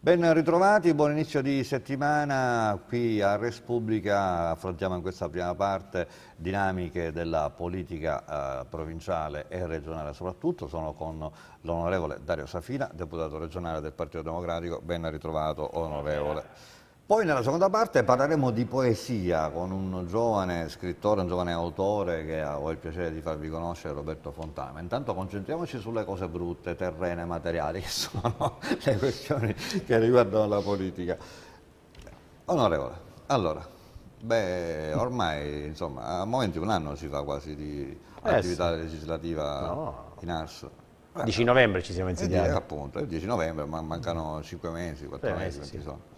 Ben ritrovati, buon inizio di settimana qui a Respubblica, affrontiamo in questa prima parte dinamiche della politica eh, provinciale e regionale soprattutto, sono con l'onorevole Dario Safina, deputato regionale del Partito Democratico, ben ritrovato onorevole. Poi nella seconda parte parleremo di poesia con un giovane scrittore, un giovane autore che ho il piacere di farvi conoscere, Roberto Fontana. Intanto concentriamoci sulle cose brutte, terrene, materiali, che sono le questioni che riguardano la politica. Onorevole, allora, beh, ormai, insomma, a momenti un anno si fa quasi di eh, attività eh sì. legislativa no. in arso. 10 novembre ci siamo eh, insediati. Eh, appunto, il 10 novembre, ma mancano 5 mesi, 4 Beh, mesi, sì, sì. sono.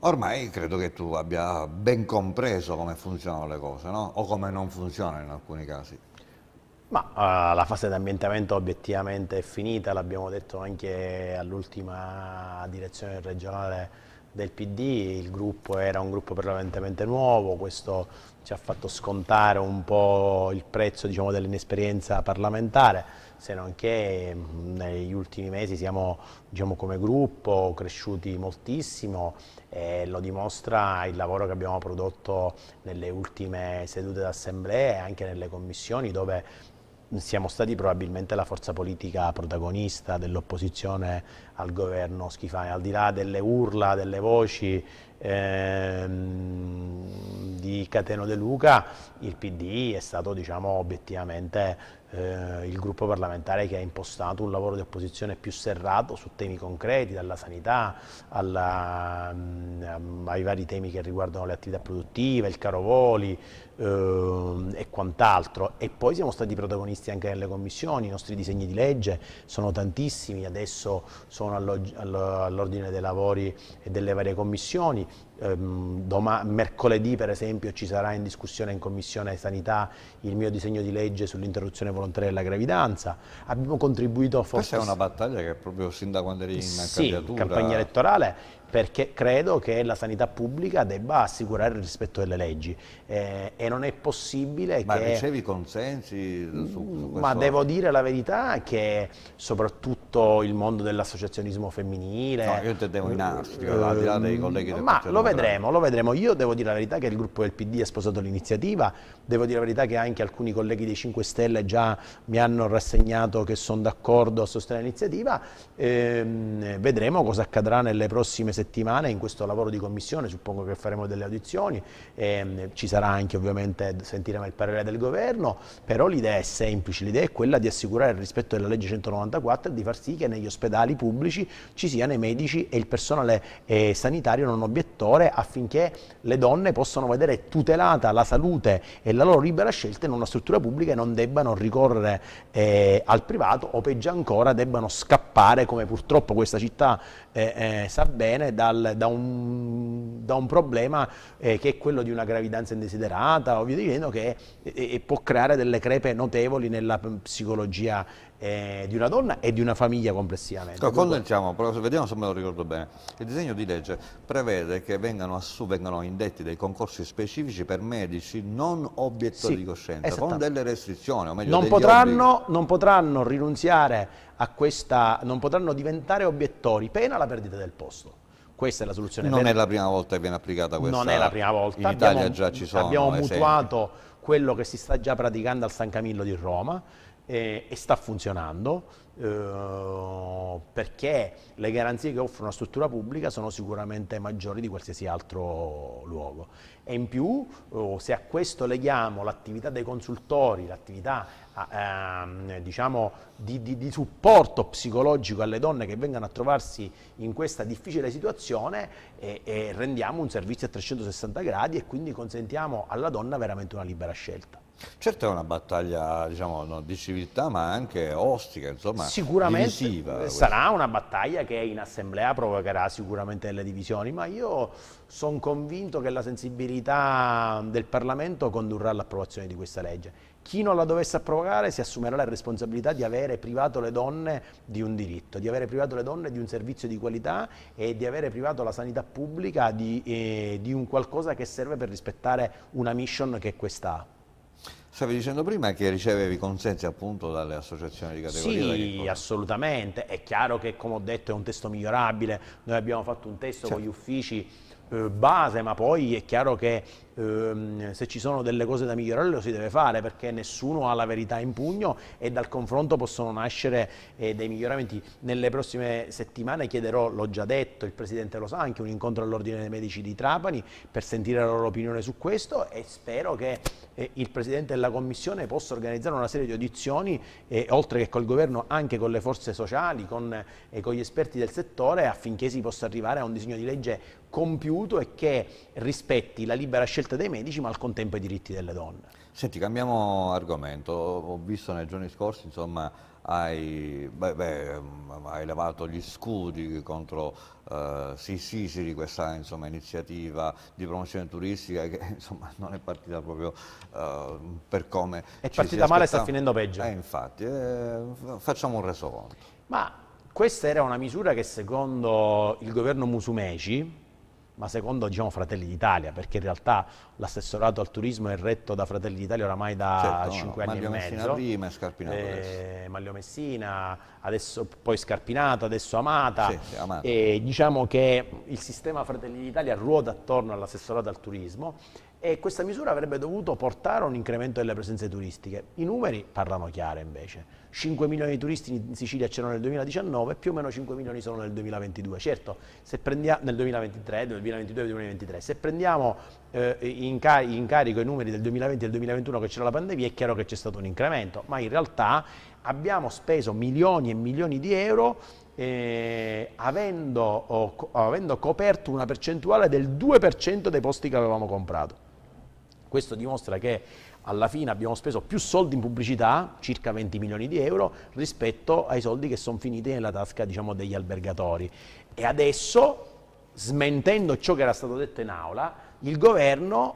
Ormai credo che tu abbia ben compreso come funzionano le cose, no? O come non funzionano in alcuni casi. Ma uh, la fase di ambientamento obiettivamente è finita, l'abbiamo detto anche all'ultima direzione regionale del PD, il gruppo era un gruppo prevalentemente nuovo, questo ci ha fatto scontare un po' il prezzo diciamo, dell'inesperienza parlamentare se non che mm, negli ultimi mesi siamo diciamo, come gruppo cresciuti moltissimo e lo dimostra il lavoro che abbiamo prodotto nelle ultime sedute d'assemblea e anche nelle commissioni dove siamo stati probabilmente la forza politica protagonista dell'opposizione al governo Schifani, al di là delle urla, delle voci ehm, di Cateno De Luca, il PD è stato diciamo, obiettivamente eh, il gruppo parlamentare che ha impostato un lavoro di opposizione più serrato su temi concreti, dalla sanità alla, mh, mm, ai vari temi che riguardano le attività produttive, il caro voli, Ehm, e quant'altro. E poi siamo stati protagonisti anche nelle commissioni, i nostri disegni di legge sono tantissimi, adesso sono all'ordine dei lavori e delle varie commissioni. Ehm, Domani, mercoledì per esempio ci sarà in discussione in Commissione Sanità il mio disegno di legge sull'interruzione volontaria della gravidanza. Abbiamo contribuito forse... Questa è una battaglia che proprio sin da quando eri in sì, candidatura... campagna elettorale perché credo che la sanità pubblica debba assicurare il rispetto delle leggi eh, e non è possibile ma che... Ma ricevi consensi su, su mm, Ma devo dire la verità che soprattutto il mondo dell'associazionismo femminile... No, io intendevo in astio, uh, eh, al di là dei mm, colleghi del Ma lo vedremo, lo vedremo. Io devo dire la verità che il gruppo del PD ha sposato l'iniziativa, devo dire la verità che anche alcuni colleghi dei 5 Stelle già mi hanno rassegnato che sono d'accordo a sostenere l'iniziativa, eh, vedremo cosa accadrà nelle prossime settimane settimane in questo lavoro di commissione, suppongo che faremo delle audizioni, ehm, ci sarà anche ovviamente, sentiremo il parere del governo, però l'idea è semplice, l'idea è quella di assicurare il rispetto della legge 194 e di far sì che negli ospedali pubblici ci siano i medici e il personale eh, sanitario non obiettore affinché le donne possano vedere tutelata la salute e la loro libera scelta in una struttura pubblica e non debbano ricorrere eh, al privato o peggio ancora debbano scappare come purtroppo questa città eh, eh, sa bene, dal, da, un, da, un, problema eh, che è quello di una gravidanza indesiderata o via dicendo, che eh, può creare delle crepe notevoli nella mm, psicologia eh, di una donna e di una famiglia complessivamente. Ecco, quando Dunque... vediamo se me lo ricordo bene, il disegno di legge prevede che vengano, vengano indetti dei concorsi specifici per medici non obiettori sì, di coscienza, con delle restrizioni, o meglio non potranno, non potranno rinunziare a questa, non potranno diventare obiettori, pena la perdita del posto questa è la soluzione. Non per... è la prima volta che viene applicata questa. Non è la prima volta. In Italia abbiamo, già ci sono. Abbiamo mutuato esempi. quello che si sta già praticando al San Camillo di Roma e, e sta funzionando eh, perché le garanzie che offre una struttura pubblica sono sicuramente maggiori di qualsiasi altro luogo e in più oh, se a questo leghiamo l'attività dei consultori, l'attività eh, diciamo, di, di, di, supporto psicologico alle donne che vengano a trovarsi in questa difficile situazione rendiamo un servizio a 360 gradi e quindi consentiamo alla donna veramente una libera scelta. Certo è una battaglia diciamo, no, di civiltà ma anche ostica, insomma, sicuramente divisiva. Sarà questa. una battaglia che in assemblea provocherà sicuramente delle divisioni, ma io sono convinto che la sensibilità del Parlamento condurrà all'approvazione di questa legge. Chi non la dovesse approvare si assumerà la responsabilità di avere privato le donne di un diritto, di avere privato le donne di un servizio di qualità e di avere privato la sanità pubblica di, eh, di un qualcosa che serve per rispettare una mission che questa ha. Stavi dicendo prima che ricevevi consensi appunto dalle associazioni di categoria. Sì, assolutamente. È chiaro che, come ho detto, è un testo migliorabile. Noi abbiamo fatto un testo certo. con gli uffici eh, base, ma poi è chiaro che ehm, se ci sono delle cose da migliorare lo si deve fare perché nessuno ha la verità in pugno e dal confronto possono nascere eh, dei miglioramenti. Nelle prossime settimane chiederò, l'ho già detto, il Presidente lo sa, anche un incontro all'Ordine dei Medici di Trapani per sentire la loro opinione su questo e spero che eh, il Presidente della Commissione possa organizzare una serie di audizioni, eh, oltre che col Governo, anche con le forze sociali, con, eh, con gli esperti del settore affinché si possa arrivare a un disegno di legge compiuto e che rispetti la libera scelta dei medici ma al contempo i diritti delle donne. Senti, cambiamo argomento. Ho visto nei giorni scorsi, insomma, hai, beh, beh, mm, hai levato gli scudi contro eh, Sisisi di questa insomma, iniziativa di promozione turistica che insomma, non è partita proprio eh, per come... È partita male e sta finendo peggio. Eh, infatti, eh, facciamo un resoconto. Ma questa era una misura che secondo il governo Musumeci, ma secondo diciamo, Fratelli d'Italia, perché in realtà l'assessorato al turismo è retto da Fratelli d'Italia oramai da certo, 5 no, anni Maglio e mezzo. Messina prima e Scarpinato eh, Maglio Messina, adesso, poi Scarpinato, adesso Amata. Sì, sì, Amata. E diciamo che il sistema Fratelli d'Italia ruota attorno all'assessorato al turismo e questa misura avrebbe dovuto portare a un incremento delle presenze turistiche. I numeri parlano chiaro invece. 5 milioni di turisti in Sicilia c'erano nel 2019, più o meno 5 milioni sono nel 2022. Certo, se prendiamo, nel 2023, nel 2022 nel 2023, se prendiamo eh, in, car in carico i numeri del 2020 e del 2021 che c'era la pandemia, è chiaro che c'è stato un incremento, ma in realtà abbiamo speso milioni e milioni di euro eh, avendo, oh, avendo coperto una percentuale del 2% dei posti che avevamo comprato. Questo dimostra che alla fine abbiamo speso più soldi in pubblicità, circa 20 milioni di euro, rispetto ai soldi che sono finiti nella tasca diciamo, degli albergatori. E adesso, smentendo ciò che era stato detto in aula, il governo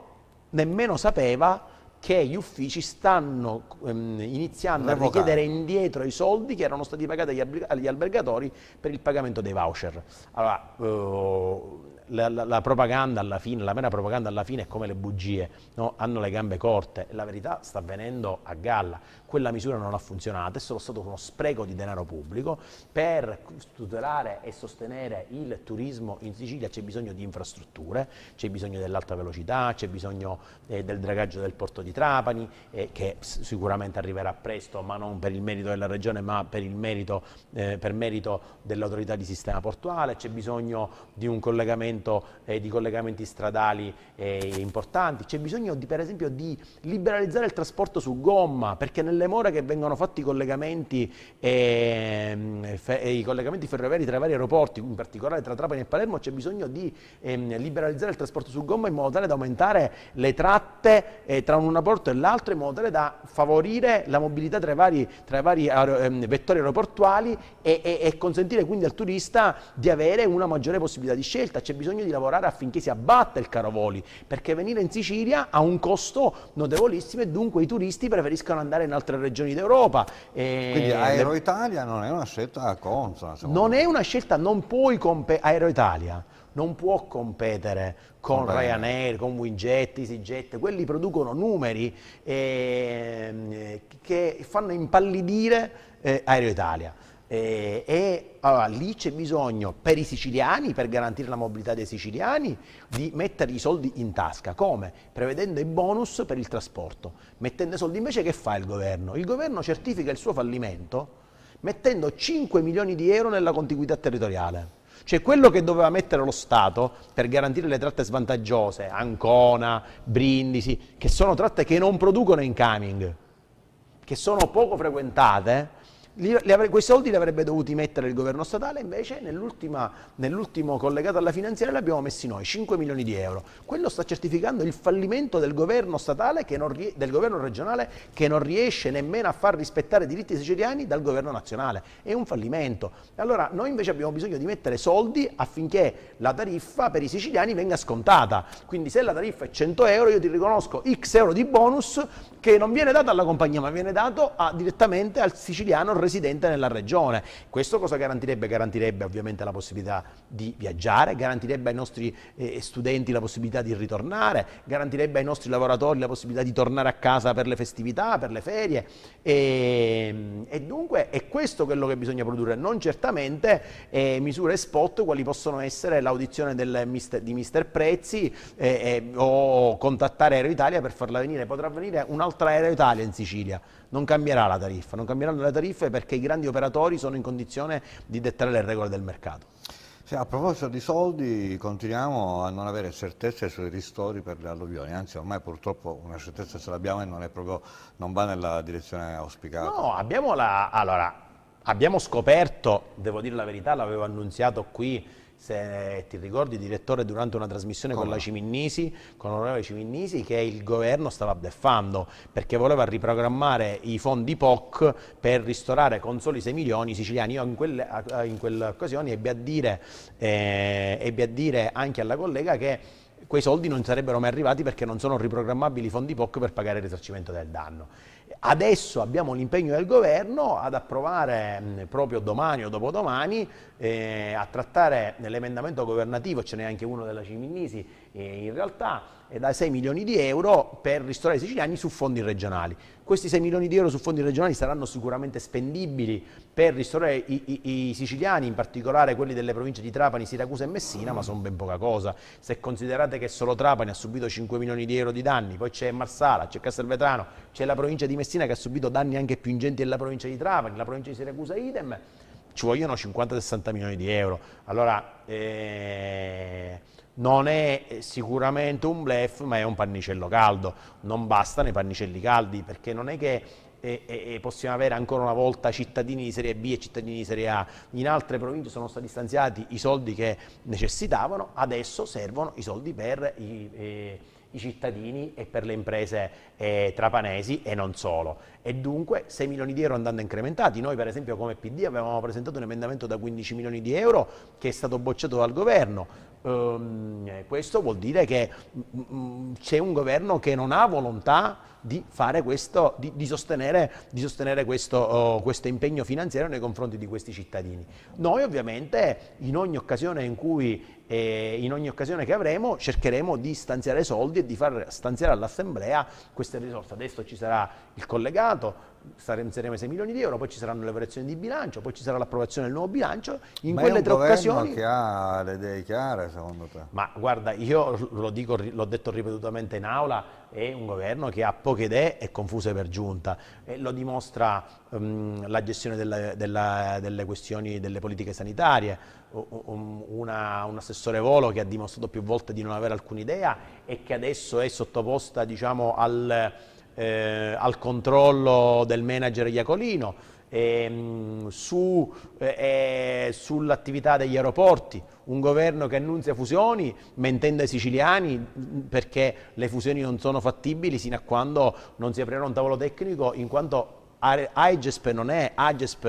nemmeno sapeva che gli uffici stanno ehm, iniziando L'avvocato. a richiedere indietro i soldi che erano stati pagati agli, albergatori per il pagamento dei voucher. Allora, eh, la, la, la, propaganda alla fine, la mera propaganda alla fine è come le bugie, no? hanno le gambe corte, la verità sta venendo a galla, quella misura non ha funzionato, è solo stato uno spreco di denaro pubblico. Per tutelare e sostenere il turismo in Sicilia c'è bisogno di infrastrutture, c'è bisogno dell'alta velocità, c'è bisogno eh, del dragaggio del porto di Trapani, eh, che sicuramente arriverà presto, ma non per il merito della regione, ma per, merito, eh, per merito dell'autorità di sistema portuale, c'è bisogno di un collegamento, eh, di collegamenti stradali eh, importanti, c'è bisogno di, per esempio di liberalizzare il trasporto su gomma, perché nelle nelle more che vengono fatti i collegamenti, ehm, eh, i collegamenti ferroviari tra i vari aeroporti, in particolare tra Trapani e Palermo, c'è bisogno di eh, liberalizzare il trasporto su gomma in modo tale da aumentare le tratte eh, tra un aeroporto e l'altro, in modo tale da favorire la mobilità tra i vari, tra i vari aer ehm, vettori aeroportuali e, e, e consentire quindi al turista di avere una maggiore possibilità di scelta. C'è bisogno di lavorare affinché si abbatta il caro voli, perché venire in Sicilia ha un costo notevolissimo e dunque i turisti preferiscono andare in altre altre regioni d'Europa. Quindi Aero Italia non è una scelta Consa. Non è una scelta, non puoi competere, Aeroitalia non può competere con Vabbè. Ryanair, con Winjet, EasyJet, quelli producono numeri eh, che fanno impallidire eh, Italia. E, eh, e allora, lì c'è bisogno per i siciliani, per garantire la mobilità dei siciliani, di mettere i soldi in tasca. Come? Prevedendo i bonus per il trasporto. Mettendo i soldi invece che fa il governo? Il governo certifica il suo fallimento mettendo 5 milioni di euro nella contiguità territoriale. Cioè quello che doveva mettere lo Stato per garantire le tratte svantaggiose, Ancona, Brindisi, che sono tratte che non producono incoming, che sono poco frequentate, li, quei soldi li avrebbe dovuti mettere il governo statale, invece nell'ultimo collegato alla finanziaria li abbiamo messi noi, 5 milioni di euro. Quello sta certificando il fallimento del governo statale, non, del governo regionale, che non riesce nemmeno a far rispettare i diritti siciliani dal governo nazionale. È un fallimento. Allora noi invece abbiamo bisogno di mettere soldi affinché la tariffa per i siciliani venga scontata. Quindi se la tariffa è 100 euro io ti riconosco X euro di bonus che non viene dato alla compagnia ma viene dato a, direttamente al siciliano residente nella regione. Questo cosa garantirebbe? Garantirebbe ovviamente la possibilità di viaggiare, garantirebbe ai nostri eh, studenti la possibilità di ritornare, garantirebbe ai nostri lavoratori la possibilità di tornare a casa per le festività, per le ferie e, ehm, e dunque è questo quello che bisogna produrre, non certamente eh, misure spot quali possono essere l'audizione mister, di Mister Prezzi eh, eh, o contattare Aero Italia per farla venire, potrà venire un'altra Aero Italia in Sicilia non cambierà la tariffa, non cambieranno le tariffe perché i grandi operatori sono in condizione di dettare le regole del mercato. Sì, a proposito di soldi, continuiamo a non avere certezze sui ristori per le alluvioni, anzi ormai purtroppo una certezza ce l'abbiamo e non, proprio, non, va nella direzione auspicata. No, abbiamo, la, allora, abbiamo scoperto, devo dire la verità, l'avevo annunziato qui se ti ricordi, direttore, durante una trasmissione Come? con la Ciminnisi, con l'onorevole Ciminnisi, che il governo stava beffando perché voleva riprogrammare i fondi POC per ristorare con soli 6 milioni i siciliani. Io in, quelle, in quell'occasione ebbi, eh, ebbi a dire anche alla collega che quei soldi non sarebbero mai arrivati perché non sono riprogrammabili i fondi POC per pagare il risarcimento del danno. Adesso abbiamo l'impegno del governo ad approvare mm, proprio domani o dopodomani, eh, a trattare nell'emendamento governativo, ce n'è anche uno della Cimindisi eh, in realtà, eh, da 6 milioni di euro per ristorare i siciliani su fondi regionali. Questi 6 milioni di euro su fondi regionali saranno sicuramente spendibili per ristorare i, i, i siciliani, in particolare quelli delle province di Trapani, Siracusa e Messina, ma sono ben poca cosa. Se considerate che solo Trapani ha subito 5 milioni di euro di danni, poi c'è Marsala, c'è Castelvetrano, c'è la provincia di Messina che ha subito danni anche più ingenti della provincia di Trapani, la provincia di Siracusa idem, ci vogliono 50-60 milioni di euro. Allora, eh, non è eh, sicuramente un blef, ma è un pannicello caldo. Non bastano i pannicelli caldi, perché non è che e, eh, e, eh, possiamo avere ancora una volta cittadini di serie B e cittadini di serie A. In altre province sono stati stanziati i soldi che necessitavano, adesso servono i soldi per i, eh, i cittadini e per le imprese eh, trapanesi e non solo. E dunque 6 milioni di euro andando incrementati. Noi per esempio come PD avevamo presentato un emendamento da 15 milioni di euro che è stato bocciato dal governo Ehm, questo vuol dire che mm, mm, c'è un governo che non ha volontà di, questo, di, di sostenere, di sostenere questo, uh, questo, impegno finanziario nei confronti di questi cittadini. Noi ovviamente in ogni occasione in cui eh, in ogni occasione che avremo cercheremo di stanziare soldi e di far stanziare all'Assemblea queste risorse. Adesso ci sarà il collegato, saremo 6 milioni di euro, poi ci saranno le variazioni di bilancio, poi ci sarà l'approvazione del nuovo bilancio, in Ma quelle tre occasioni... che ha le idee chiare secondo te? Ma guarda, io lo dico, l'ho detto ripetutamente in aula, è un governo che ha poche idee e confuse per giunta, e lo dimostra um, la gestione della, della, delle questioni delle politiche sanitarie, una, un assessore Volo che ha dimostrato più volte di non avere alcuna idea e che adesso è sottoposta diciamo, al eh, al controllo del manager Iacolino, ehm, su, eh, eh, sull'attività degli aeroporti, un governo che annunzia fusioni mentendo ai siciliani mm, perché le fusioni non sono fattibili sino a quando non si aprirà un tavolo tecnico in quanto Aegesp non è, Agesp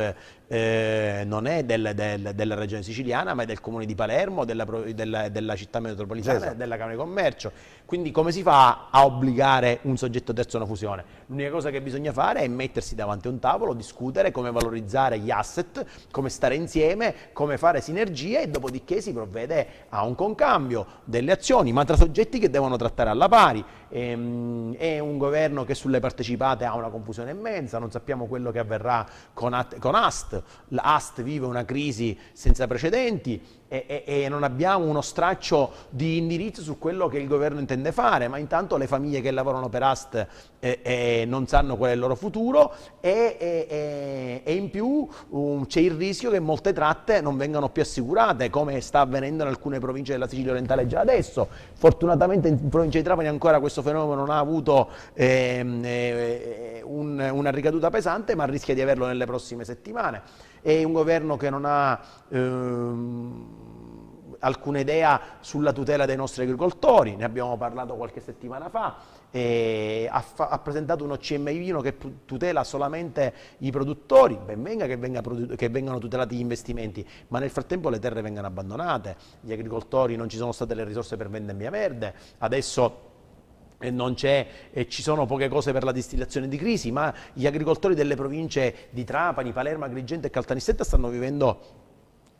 eh, non è del, del, della regione siciliana ma è del comune di Palermo, della, della, della città metropolitana, esatto. della Camera di Commercio. Quindi come si fa a obbligare un soggetto terzo a una fusione? L'unica cosa che bisogna fare è mettersi davanti a un tavolo, discutere come valorizzare gli asset, come stare insieme, come fare sinergie e dopodiché si provvede a un concambio delle azioni, ma tra soggetti che devono trattare alla pari. Ehm, è un governo che sulle partecipate ha una confusione immensa, non sappiamo quello che avverrà con, at- con AST, l'AST vive una crisi senza precedenti e, e, e, non abbiamo uno straccio di indirizzo su quello che il governo intende fare, ma intanto le famiglie che lavorano per AST eh, eh non sanno qual è il loro futuro e, e in più um, c'è il rischio che molte tratte non vengano più assicurate, come sta avvenendo in alcune province della Sicilia orientale già adesso. Fortunatamente in provincia di Trapani ancora questo fenomeno non ha avuto eh, eh, un, una ricaduta pesante, ma rischia di averlo nelle prossime settimane è un governo che non ha ehm, alcuna idea sulla tutela dei nostri agricoltori, ne abbiamo parlato qualche settimana fa, ha, fa ha, presentato uno CMI vino che tutela solamente i produttori, ben venga che, venga che vengano tutelati gli investimenti, ma nel frattempo le terre vengano abbandonate, gli agricoltori non ci sono state le risorse per vendere via verde, adesso e ci sono poche cose per la distillazione di crisi, ma gli agricoltori delle province di Trapani, Palermo, Agrigento e Caltanissetta stanno vivendo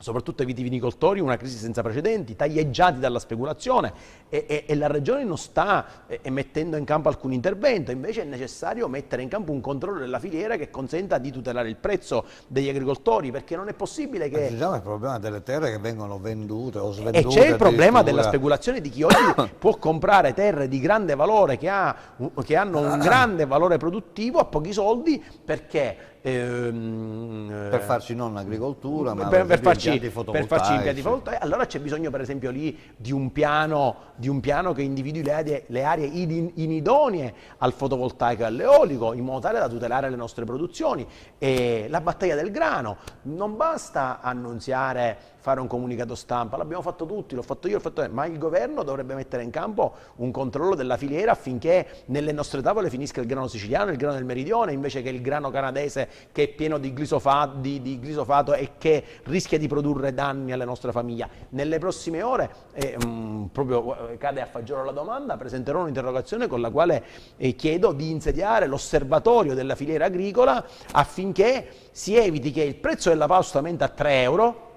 soprattutto ai vitivinicoltori, una crisi senza precedenti, taglieggiati dalla speculazione e, e, e la Regione non sta e, eh, mettendo in campo alcun intervento, invece è necessario mettere in campo un controllo della filiera che consenta di tutelare il prezzo degli agricoltori, perché non è possibile che... Ma sono il problema delle terre che vengono vendute o svendute. E c'è il problema della speculazione di chi oggi può comprare terre di grande valore, che, ha, che hanno un grande valore produttivo a pochi soldi, perché Ehm, eh, per farci non agricoltura, ma per, per farci impianti fotovoltaici. Allora c'è bisogno per esempio lì di un piano, di un piano che individui le aree, le aree inidonie al fotovoltaico e all'eolico in modo tale da tutelare le nostre produzioni. E la battaglia del grano, non basta annunziare, fare un comunicato stampa, l'abbiamo fatto tutti, l'ho fatto io, l'ho fatto io, ma il governo dovrebbe mettere in campo un controllo della filiera affinché nelle nostre tavole finisca il grano siciliano, il grano del meridione, invece che il grano canadese che è pieno di glisofato, di, di glisofato, e che rischia di produrre danni alla nostra famiglia. Nelle prossime ore, eh, mh, mm, proprio eh, cade a fagiolo la domanda, presenterò un'interrogazione con la quale eh, chiedo di insediare l'osservatorio della filiera agricola affinché si eviti che il prezzo della pasta aumenta a 3 euro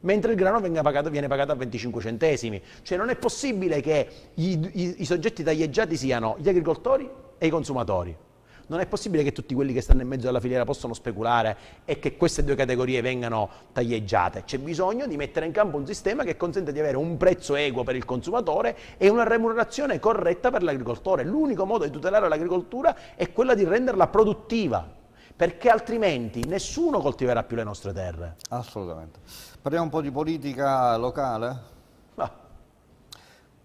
mentre il grano pagato, viene pagato a 25 centesimi. Cioè non è possibile che i, i, i soggetti taglieggiati siano gli agricoltori e i consumatori. Non è possibile che tutti quelli che stanno in mezzo alla filiera possano speculare e che queste due categorie vengano taglieggiate. C'è bisogno di mettere in campo un sistema che consente di avere un prezzo equo per il consumatore e una remunerazione corretta per l'agricoltore. L'unico modo di tutelare l'agricoltura è quella di renderla produttiva, perché altrimenti nessuno coltiverà più le nostre terre. Assolutamente. Parliamo un po' di politica locale? No.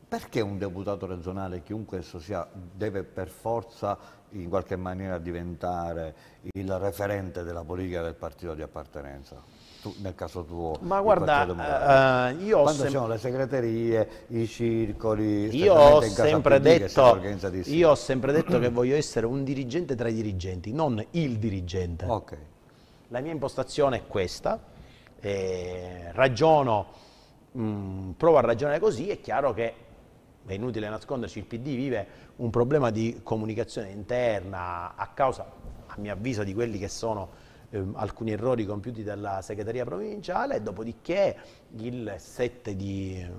Perché un deputato regionale, chiunque esso sia, deve per forza in qualche maniera diventare il referente della politica del partito di appartenenza? Tu, nel caso tuo. Ma guarda, uh, io quando sono le segreterie, i circoli, io ho, sempre detto, io ho sempre detto che voglio essere un dirigente tra i dirigenti, non il dirigente. Okay. La mia impostazione è questa, eh, ragiono, mh, mm, provo a ragionare così, è chiaro che è inutile nasconderci, il PD vive un problema di comunicazione interna a causa, a mio avviso, di quelli che sono Ehm, alcuni errori compiuti dalla segreteria provinciale dopodiché il 7 di, ehm,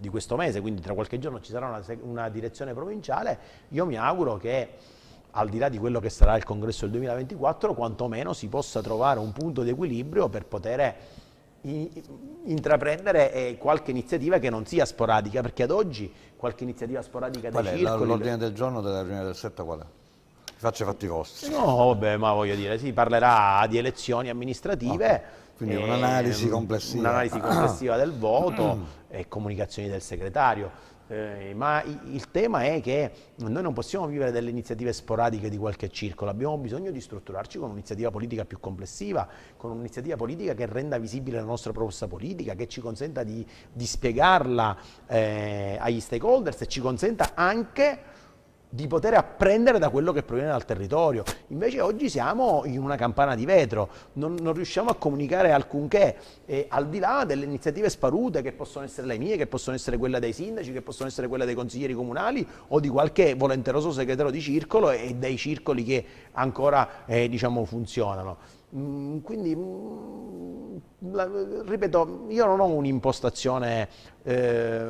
di, questo mese, quindi tra qualche giorno ci sarà una, una, direzione provinciale, io mi auguro che al di là di quello che sarà il congresso del 2024, quantomeno si possa trovare un punto di equilibrio per poter intraprendere qualche iniziativa che non sia sporadica, perché ad oggi qualche iniziativa sporadica qual dei circoli... L'ordine del giorno della riunione del 7 qual è? Faccia fatti vostri. No, vabbè, ma voglio dire, si parlerà di elezioni amministrative. Okay. Quindi un'analisi complessiva. Un'analisi complessiva del voto e comunicazioni del segretario. Eh, ma il tema è che noi non possiamo vivere delle iniziative sporadiche di qualche circolo, abbiamo bisogno di strutturarci con un'iniziativa politica più complessiva, con un'iniziativa politica che renda visibile la nostra proposta politica, che ci consenta di, di spiegarla eh, agli stakeholders e ci consenta anche di poter apprendere da quello che proviene dal territorio. Invece oggi siamo in una campana di vetro, non, non riusciamo a comunicare alcunché, e al di là delle iniziative sparute che possono essere le mie, che possono essere quelle dei sindaci, che possono essere quelle dei consiglieri comunali o di qualche volenteroso segretario di circolo e dei circoli che ancora eh, diciamo, funzionano. Mm, quindi, mm, ripeto, io non ho un'impostazione, eh,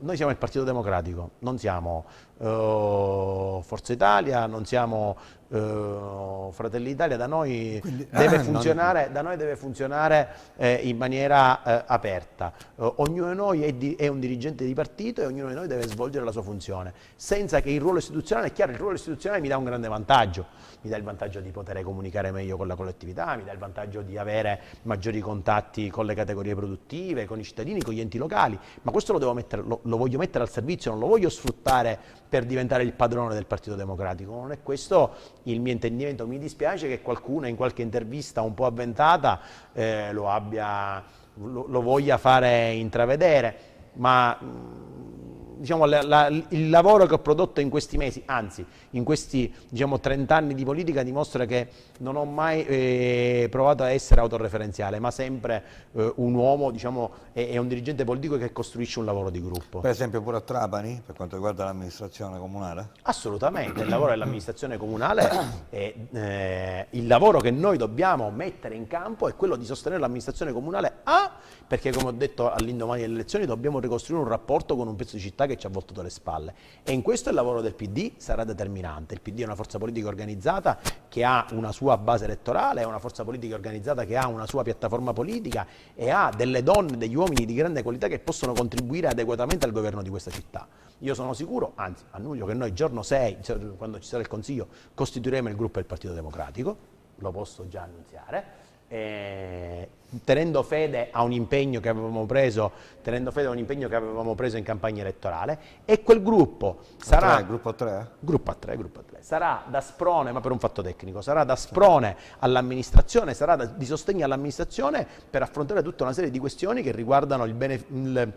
noi siamo il Partito Democratico, non siamo eh, oh, Forza Italia, non siamo Uh, Fratelli d'Italia da noi, Quindi, deve, ah, funzionare, no, da noi deve funzionare eh, in maniera eh, aperta. Uh, ognuno di noi è, di, è, un dirigente di partito e ognuno di noi deve svolgere la sua funzione, senza che il ruolo istituzionale, è chiaro, il ruolo istituzionale mi dà un grande vantaggio, mi dà il vantaggio di poter comunicare meglio con la collettività, mi dà il vantaggio di avere maggiori contatti con le categorie produttive, con i cittadini, con gli enti locali, ma questo lo, mettere, lo, lo voglio mettere al servizio, non lo voglio sfruttare per diventare il padrone del Partito Democratico, non è questo il mio intendimento mi dispiace che qualcuno in qualche intervista un po' avventata eh, lo, abbia, lo, lo, voglia fare intravedere, ma mh, mm, diciamo, la, la, il lavoro che ho prodotto in questi mesi, anzi in questi diciamo, 30 anni di politica dimostra che non ho mai eh, provato a essere autoreferenziale, ma sempre eh, un uomo diciamo, è un dirigente politico che costruisce un lavoro di gruppo. Per esempio pure a Trapani, per quanto riguarda l'amministrazione comunale? Assolutamente, il lavoro dell'amministrazione comunale, è, eh, il lavoro che noi dobbiamo mettere in campo è quello di sostenere l'amministrazione comunale A, perché come ho detto all'indomani delle elezioni dobbiamo ricostruire un rapporto con un pezzo di città che ci ha voltato le spalle. E in questo il lavoro del PD sarà determinante. Il PD è una forza politica organizzata che ha una sua base elettorale, è una forza politica organizzata che ha una sua piattaforma politica e ha delle donne, degli uomini di grande qualità che possono contribuire adeguatamente al governo di questa città. Io sono sicuro, anzi annuncio che noi giorno 6, cioè, quando ci sarà il Consiglio, costituiremo il gruppo del Partito Democratico, lo posso già annunziare eh, tenendo fede a un impegno che avevamo preso, tenendo fede a un impegno che avevamo preso in campagna elettorale e quel gruppo sarà eh? a tre, gruppo 3, gruppo 3, gruppo 3, sarà da sprone, ma per un fatto tecnico, sarà da sprone all'amministrazione, sarà da, di sostegno all'amministrazione per affrontare tutta una serie di questioni che riguardano il, bene, il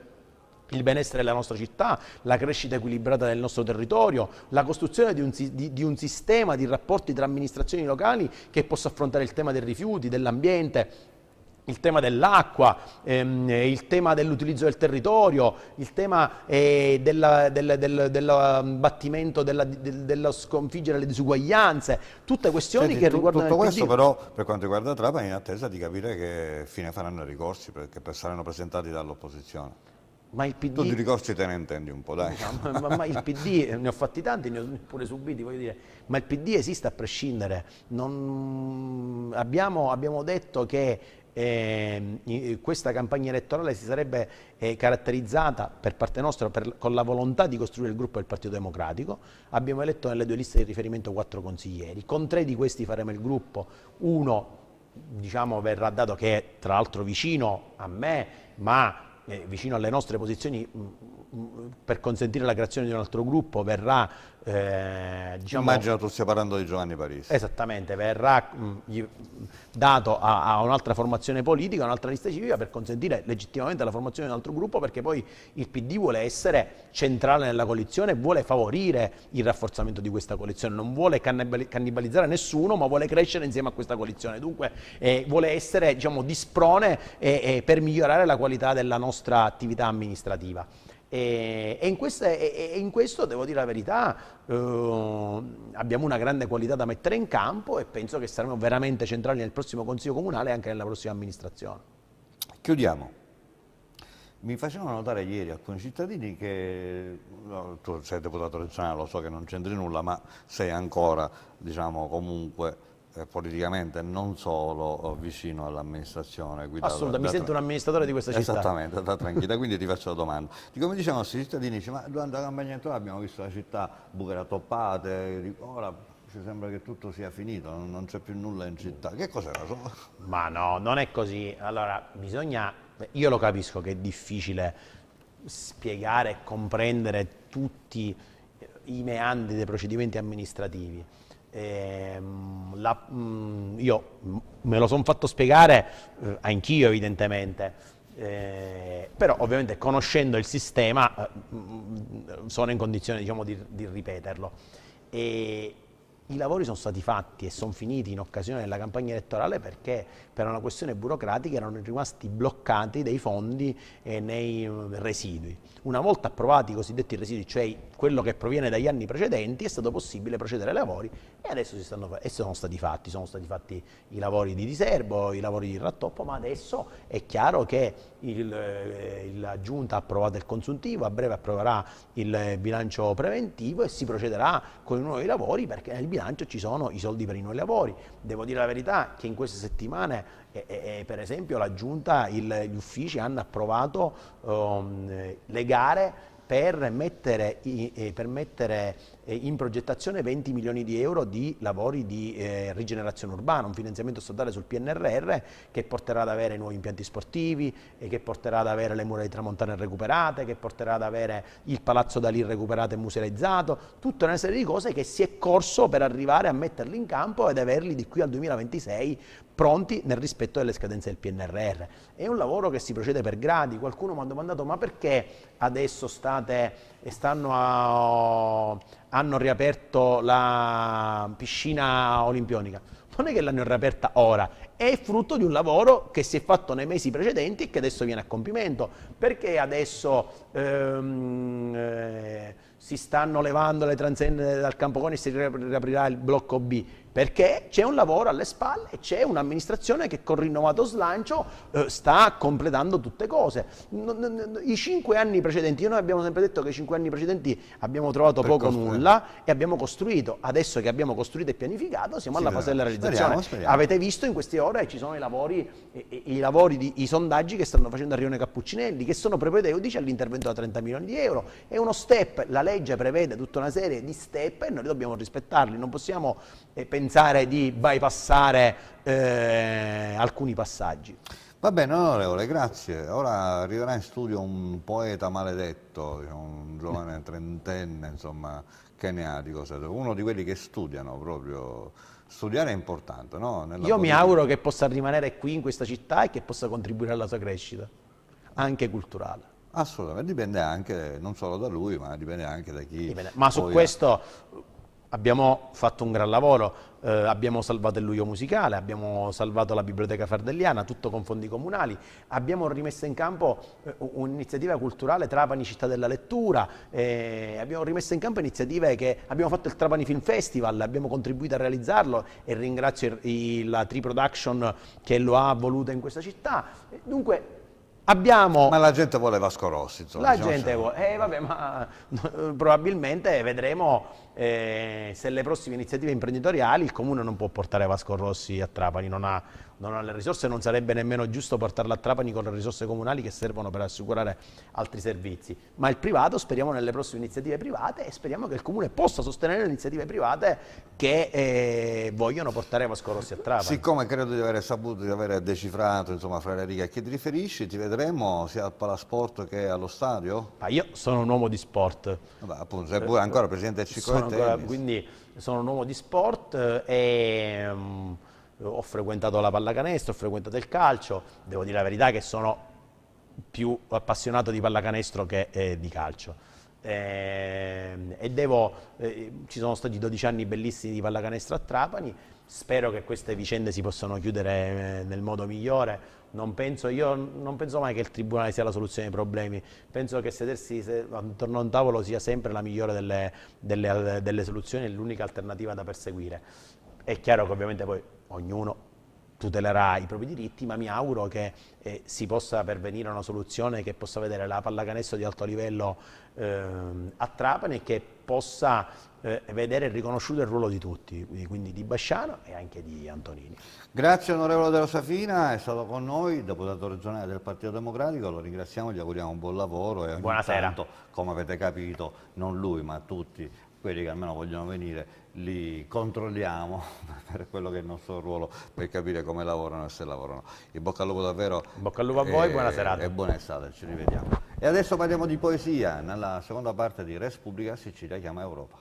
il benessere della nostra città, la crescita equilibrata del nostro territorio, la costruzione di un, di, di un, sistema di rapporti tra amministrazioni locali che possa affrontare il tema dei rifiuti, dell'ambiente, il tema dell'acqua, ehm, il tema dell'utilizzo del territorio, il tema eh, dell'abbattimento, del, del, del, um, della, della sconfiggere le disuguaglianze, tutte questioni Senti, che tu, riguardano tutto questo però per quanto riguarda Trapani è in attesa di capire che fine faranno i ricorsi perché saranno presentati dall'opposizione. Ma il PD... Tu di ricorsi te ne intendi un po', dai. ma, ma, ma, il PD, ne ho fatti tanti, ne ho pure subiti, voglio dire, ma il PD esiste a prescindere. Non... Abbiamo, abbiamo, detto che eh, questa campagna elettorale si sarebbe eh, caratterizzata per parte nostra per, con la volontà di costruire il gruppo del Partito Democratico. Abbiamo eletto nelle due liste di riferimento quattro consiglieri. Con tre di questi faremo il gruppo, uno diciamo verrà dato che è tra l'altro vicino a me, ma eh, vicino alle nostre posizioni mh, per consentire la creazione di un altro gruppo verrà... Eh, diciamo, Immagino tu stia parlando di Giovanni Parisi. Esattamente, verrà mh, mm, dato a, a un'altra formazione politica, un'altra lista civica per consentire legittimamente la formazione di un altro gruppo perché poi il PD vuole essere centrale nella coalizione, vuole favorire il rafforzamento di questa coalizione, non vuole cannibalizzare nessuno ma vuole crescere insieme a questa coalizione, dunque eh, vuole essere diciamo, di sprone eh, eh, per migliorare la qualità della nostra attività amministrativa. E, e, in questa, e, e, in, questo devo dire la verità, eh, abbiamo una grande qualità da mettere in campo e penso che saremo veramente centrali nel prossimo Consiglio Comunale e anche nella prossima amministrazione. Chiudiamo. Mi facevano notare ieri alcuni cittadini che, no, tu sei deputato regionale, lo so che non c'entri nulla, ma sei ancora, diciamo, comunque eh, politicamente non solo eh, vicino all'amministrazione guidata assolutamente, mi sento un amministratore di questa città esattamente, da Tranchita, quindi ti faccio la domanda come diciamo, i cittadini dice, ma durante la campagna elettorale abbiamo visto la città buchera toppate ora ci sembra che tutto sia finito non c'è più nulla in città che cos'era? ma no, non è così allora, bisogna io lo capisco che è difficile spiegare e comprendere tutti i meandri dei procedimenti amministrativi eh, la, mh, mm, io me lo sono fatto spiegare eh, anch'io evidentemente, eh, però ovviamente conoscendo il sistema mh, eh, mm, sono in condizione diciamo, di, di, ripeterlo. E I lavori sono stati fatti e sono finiti in occasione della campagna elettorale perché per una questione burocratica erano rimasti bloccati dei fondi eh, nei mm, residui. Una volta approvati i cosiddetti residui, cioè quello che proviene dagli anni precedenti, è stato possibile procedere ai lavori e adesso stanno, e sono stati fatti, sono stati fatti i lavori di diserbo, i lavori di rattoppo, ma adesso è chiaro che il, eh, la Giunta ha approvato il consuntivo, a breve approverà il bilancio preventivo e si procederà con i nuovi lavori perché nel bilancio ci sono i soldi per i nuovi lavori. Devo dire la verità che in queste settimane e, e, per esempio la Giunta, il, gli uffici hanno approvato um, le gare per mettere, eh, per mettere eh, in progettazione 20 milioni di euro di lavori di eh, rigenerazione urbana, un finanziamento statale sul PNRR che porterà ad avere nuovi impianti sportivi, eh, che porterà ad avere le mura di tramontane recuperate, che porterà ad avere il palazzo da lì recuperato e musealizzato, tutta una serie di cose che si è corso per arrivare a metterli in campo ed averli di qui al 2026 pronti nel rispetto delle scadenze del PNRR. È un lavoro che si procede per gradi, qualcuno mi ha domandato ma perché adesso state e a, hanno riaperto la piscina olimpionica. Non è che l'hanno riaperta ora, è frutto di un lavoro che si è fatto nei mesi precedenti e che adesso viene a compimento. Perché adesso ehm, eh, si stanno levando le transenne dal campo con e si riaprirà il blocco B? perché c'è un lavoro alle spalle e c'è un'amministrazione che con rinnovato slancio eh, sta completando tutte cose. I cinque anni precedenti, noi abbiamo sempre detto che i cinque anni precedenti abbiamo trovato per poco costruire. nulla e abbiamo costruito, adesso che abbiamo costruito e pianificato siamo sì, alla fase della realizzazione. Speriamo, speriamo. Avete visto in queste ore ci sono i lavori, i, i, lavori di, i sondaggi che stanno facendo a Rione Cappuccinelli che sono propedeutici all'intervento da 30 milioni di euro. È uno step, la legge prevede tutta una serie di step e noi dobbiamo rispettarli, non possiamo e pensare di bypassare eh, alcuni passaggi. Va bene, onorevole, grazie. Ora arriverà in studio un poeta maledetto, diciamo, un giovane trentenne, insomma, che ne ha di cose. Uno di quelli che studiano proprio. Studiare è importante, no? Nella Io politica. mi auguro che possa rimanere qui in questa città e che possa contribuire alla sua crescita, anche culturale. Assolutamente, dipende anche non solo da lui, ma dipende anche da chi. Dipende. Ma su questo ha abbiamo fatto un gran lavoro, eh, abbiamo salvato il luglio musicale, abbiamo salvato la biblioteca fardelliana, tutto con fondi comunali, abbiamo rimesso in campo eh, un'iniziativa culturale Trapani Città della Lettura, eh, abbiamo rimesso in campo iniziative che abbiamo fatto il Trapani Film Festival, abbiamo contribuito a realizzarlo e ringrazio il, il, la Tri Production che lo ha voluto in questa città. Dunque Abbiamo... Ma la gente vuole Vasco Rossi. Insomma, la diciamo gente vuole, eh, vabbè, ma probabilmente vedremo eh, se le prossime iniziative imprenditoriali il comune non può portare Vasco Rossi a Trapani, non ha non ha le risorse, non sarebbe nemmeno giusto portarla a Trapani con le risorse comunali che servono per assicurare altri servizi. Ma il privato, speriamo nelle prossime iniziative private e speriamo che il Comune possa sostenere le iniziative private che eh, vogliono portare Vasco Rossi a Trapani. Siccome credo di aver saputo, di aver decifrato insomma, fra le righe a chi ti riferisci, ti vedremo sia al Palasport che allo stadio? Ma io sono un uomo di sport. Vabbè, appunto, sei pure ancora presidente del Ciclo Quindi sono un uomo di sport eh, e... Um, ho frequentato la pallacanestro, ho frequentato il calcio, devo dire la verità che sono più appassionato di pallacanestro che eh, di calcio. Eh, e devo, eh, ci sono stati 12 anni bellissimi di pallacanestro a Trapani, spero che queste vicende si possano chiudere eh, nel modo migliore. Non penso, io non penso mai che il tribunale sia la soluzione ai problemi, penso che sedersi attorno a un tavolo sia sempre la migliore delle, delle, delle soluzioni e l'unica alternativa da perseguire. È chiaro che ovviamente poi ognuno tutelerà i propri diritti, ma mi auguro che eh, si possa pervenire a una soluzione che possa vedere la pallacanestro di alto livello eh, a Trapani e che possa eh, vedere riconosciuto il ruolo di tutti, quindi di Basciano e anche di Antonini. Grazie onorevole Della Safina, è stato con noi, deputato regionale del Partito Democratico, lo ringraziamo, gli auguriamo un buon lavoro e ogni Buonasera. tanto, come avete capito, non lui ma tutti quelli che almeno vogliono venire li controlliamo per quello che è il nostro ruolo per capire come lavorano e se lavorano in bocca al lupo davvero bocca al lupo a voi, e, eh, buona serata e buona estate, ci rivediamo e adesso parliamo di poesia nella seconda parte di Res Pubblica Sicilia chiama Europa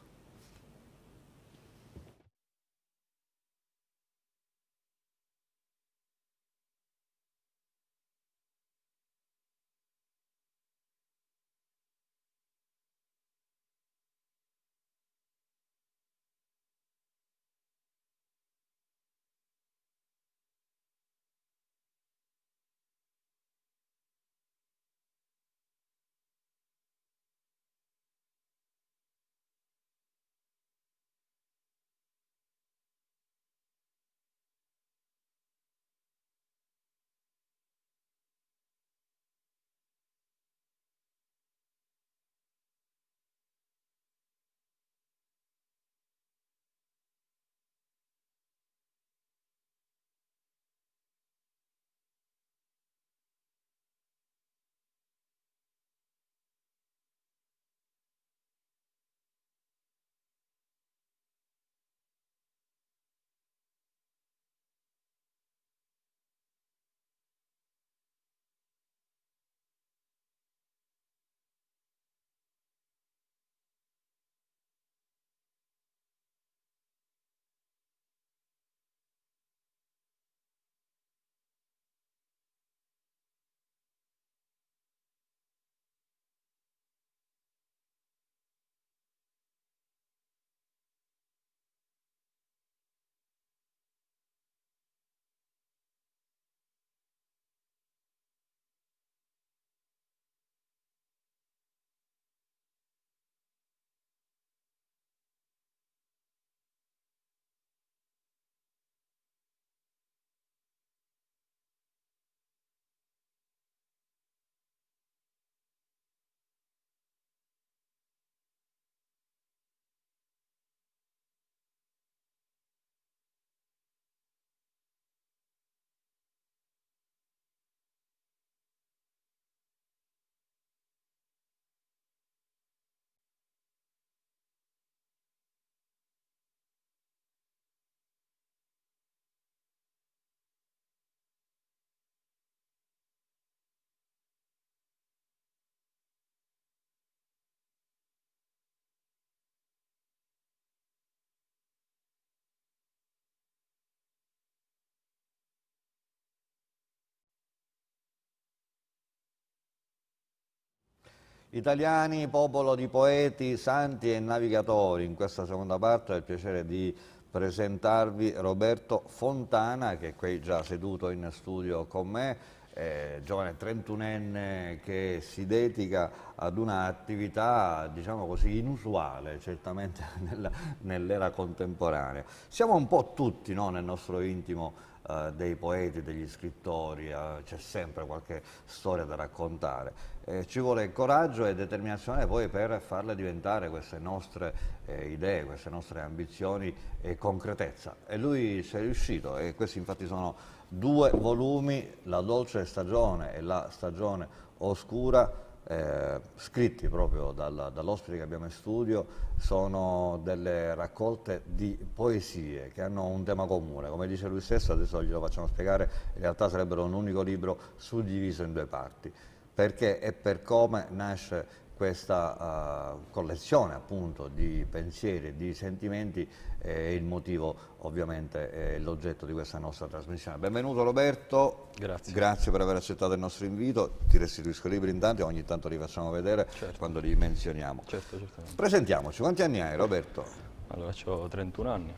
Italiani, popolo di poeti, santi e navigatori, in questa seconda parte ho il piacere di presentarvi Roberto Fontana, che è qui già seduto in studio con me, eh, giovane 31enne che si dedica ad un'attività diciamo così inusuale certamente nell'era contemporanea. Siamo un po' tutti no, nel nostro intimo eh, dei poeti, degli scrittori, eh, c'è sempre qualche storia da raccontare. Eh, ci vuole coraggio e determinazione poi per farle diventare queste nostre eh, idee, queste nostre ambizioni e concretezza. E lui ci è riuscito e questi infatti sono due volumi, La dolce stagione e La stagione oscura, eh, scritti proprio dal, dall'ospite che abbiamo in studio, sono delle raccolte di poesie che hanno un tema comune. Come dice lui stesso, adesso glielo facciamo spiegare, in realtà sarebbero un unico libro suddiviso in due parti. Perché e per come nasce questa uh, collezione appunto di pensieri, e di sentimenti eh, il motivo ovviamente è l'oggetto di questa nostra trasmissione. Benvenuto Roberto, grazie. grazie. per aver accettato il nostro invito, ti restituisco i libri intanto, ogni tanto li facciamo vedere certo. quando li menzioniamo. Certo, Presentiamoci, quanti anni hai Roberto? Allora, ho 31 anni,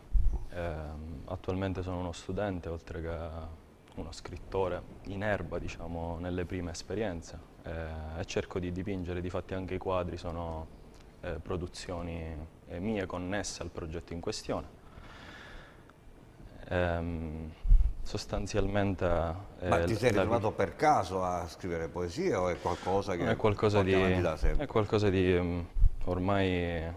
eh, attualmente sono uno studente oltre che uno scrittore in erba, diciamo, nelle prime esperienze eh, e cerco di dipingere, di fatti anche i quadri sono eh, produzioni eh, mie connesse al progetto in questione. Ehm, sostanzialmente... Eh, Ma ti sei ritrovato per caso a scrivere poesie o è qualcosa che... È qualcosa di... È qualcosa di um, ormai eh,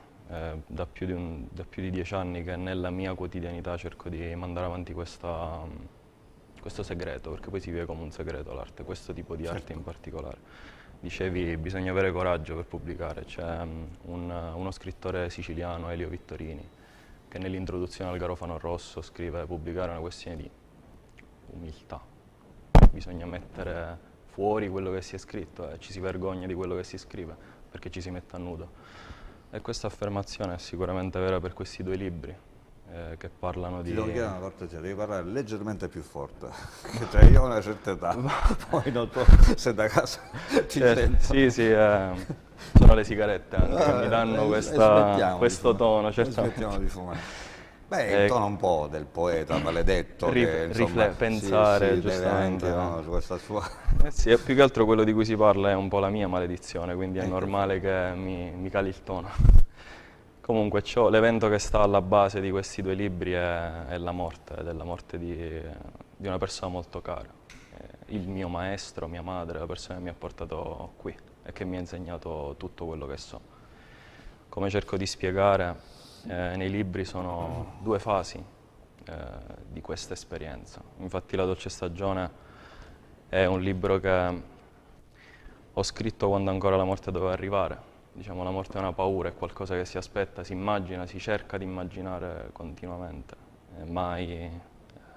da più, un, da, più di dieci anni che nella mia quotidianità cerco di mandare avanti questa, mm, questo segreto, perché poi si vive come un segreto l'arte, questo tipo di certo. arte in particolare dicevi bisogna avere coraggio per pubblicare. C'è mm, un, uno scrittore siciliano, Elio Vittorini, che nell'introduzione al Garofano Rosso scrive pubblicare è una questione di umiltà. Bisogna mettere fuori quello che si è scritto e eh, ci si vergogna di quello che si scrive perché ci si mette a nudo. E questa affermazione è sicuramente vera per questi due libri, eh, che parlano di... Ti devo chiedere una cortesia, cioè, devi parlare leggermente più forte, cioè io ho una certa età, ma poi non so se da casa ti cioè, sento. Sì, sì, eh, sono le sigarette che eh, eh, mi danno questa, questo tono, certamente. Smettiamo di fumare. Beh, il eh, tono un po' del poeta maledetto Rif che insomma, rifle, pensare, sì, sì, giustamente. Anche, no, questa sua... Eh sì, più che altro quello di cui si parla è un po' la mia maledizione, quindi è ecco. normale che mi, mi cali il tono. Comunque ciò, l'evento che sta alla base di questi due libri è, è la morte, ed è la morte di, di una persona molto cara. Eh, il mio maestro, mia madre, la persona che mi ha portato qui e che mi ha insegnato tutto quello che so. Come cerco di spiegare, eh, nei libri sono due fasi eh, di questa esperienza. Infatti La dolce stagione è un libro che ho scritto quando ancora la morte doveva arrivare, diciamo, la morte è una paura, è qualcosa che si aspetta, si immagina, si cerca di immaginare continuamente, eh, mai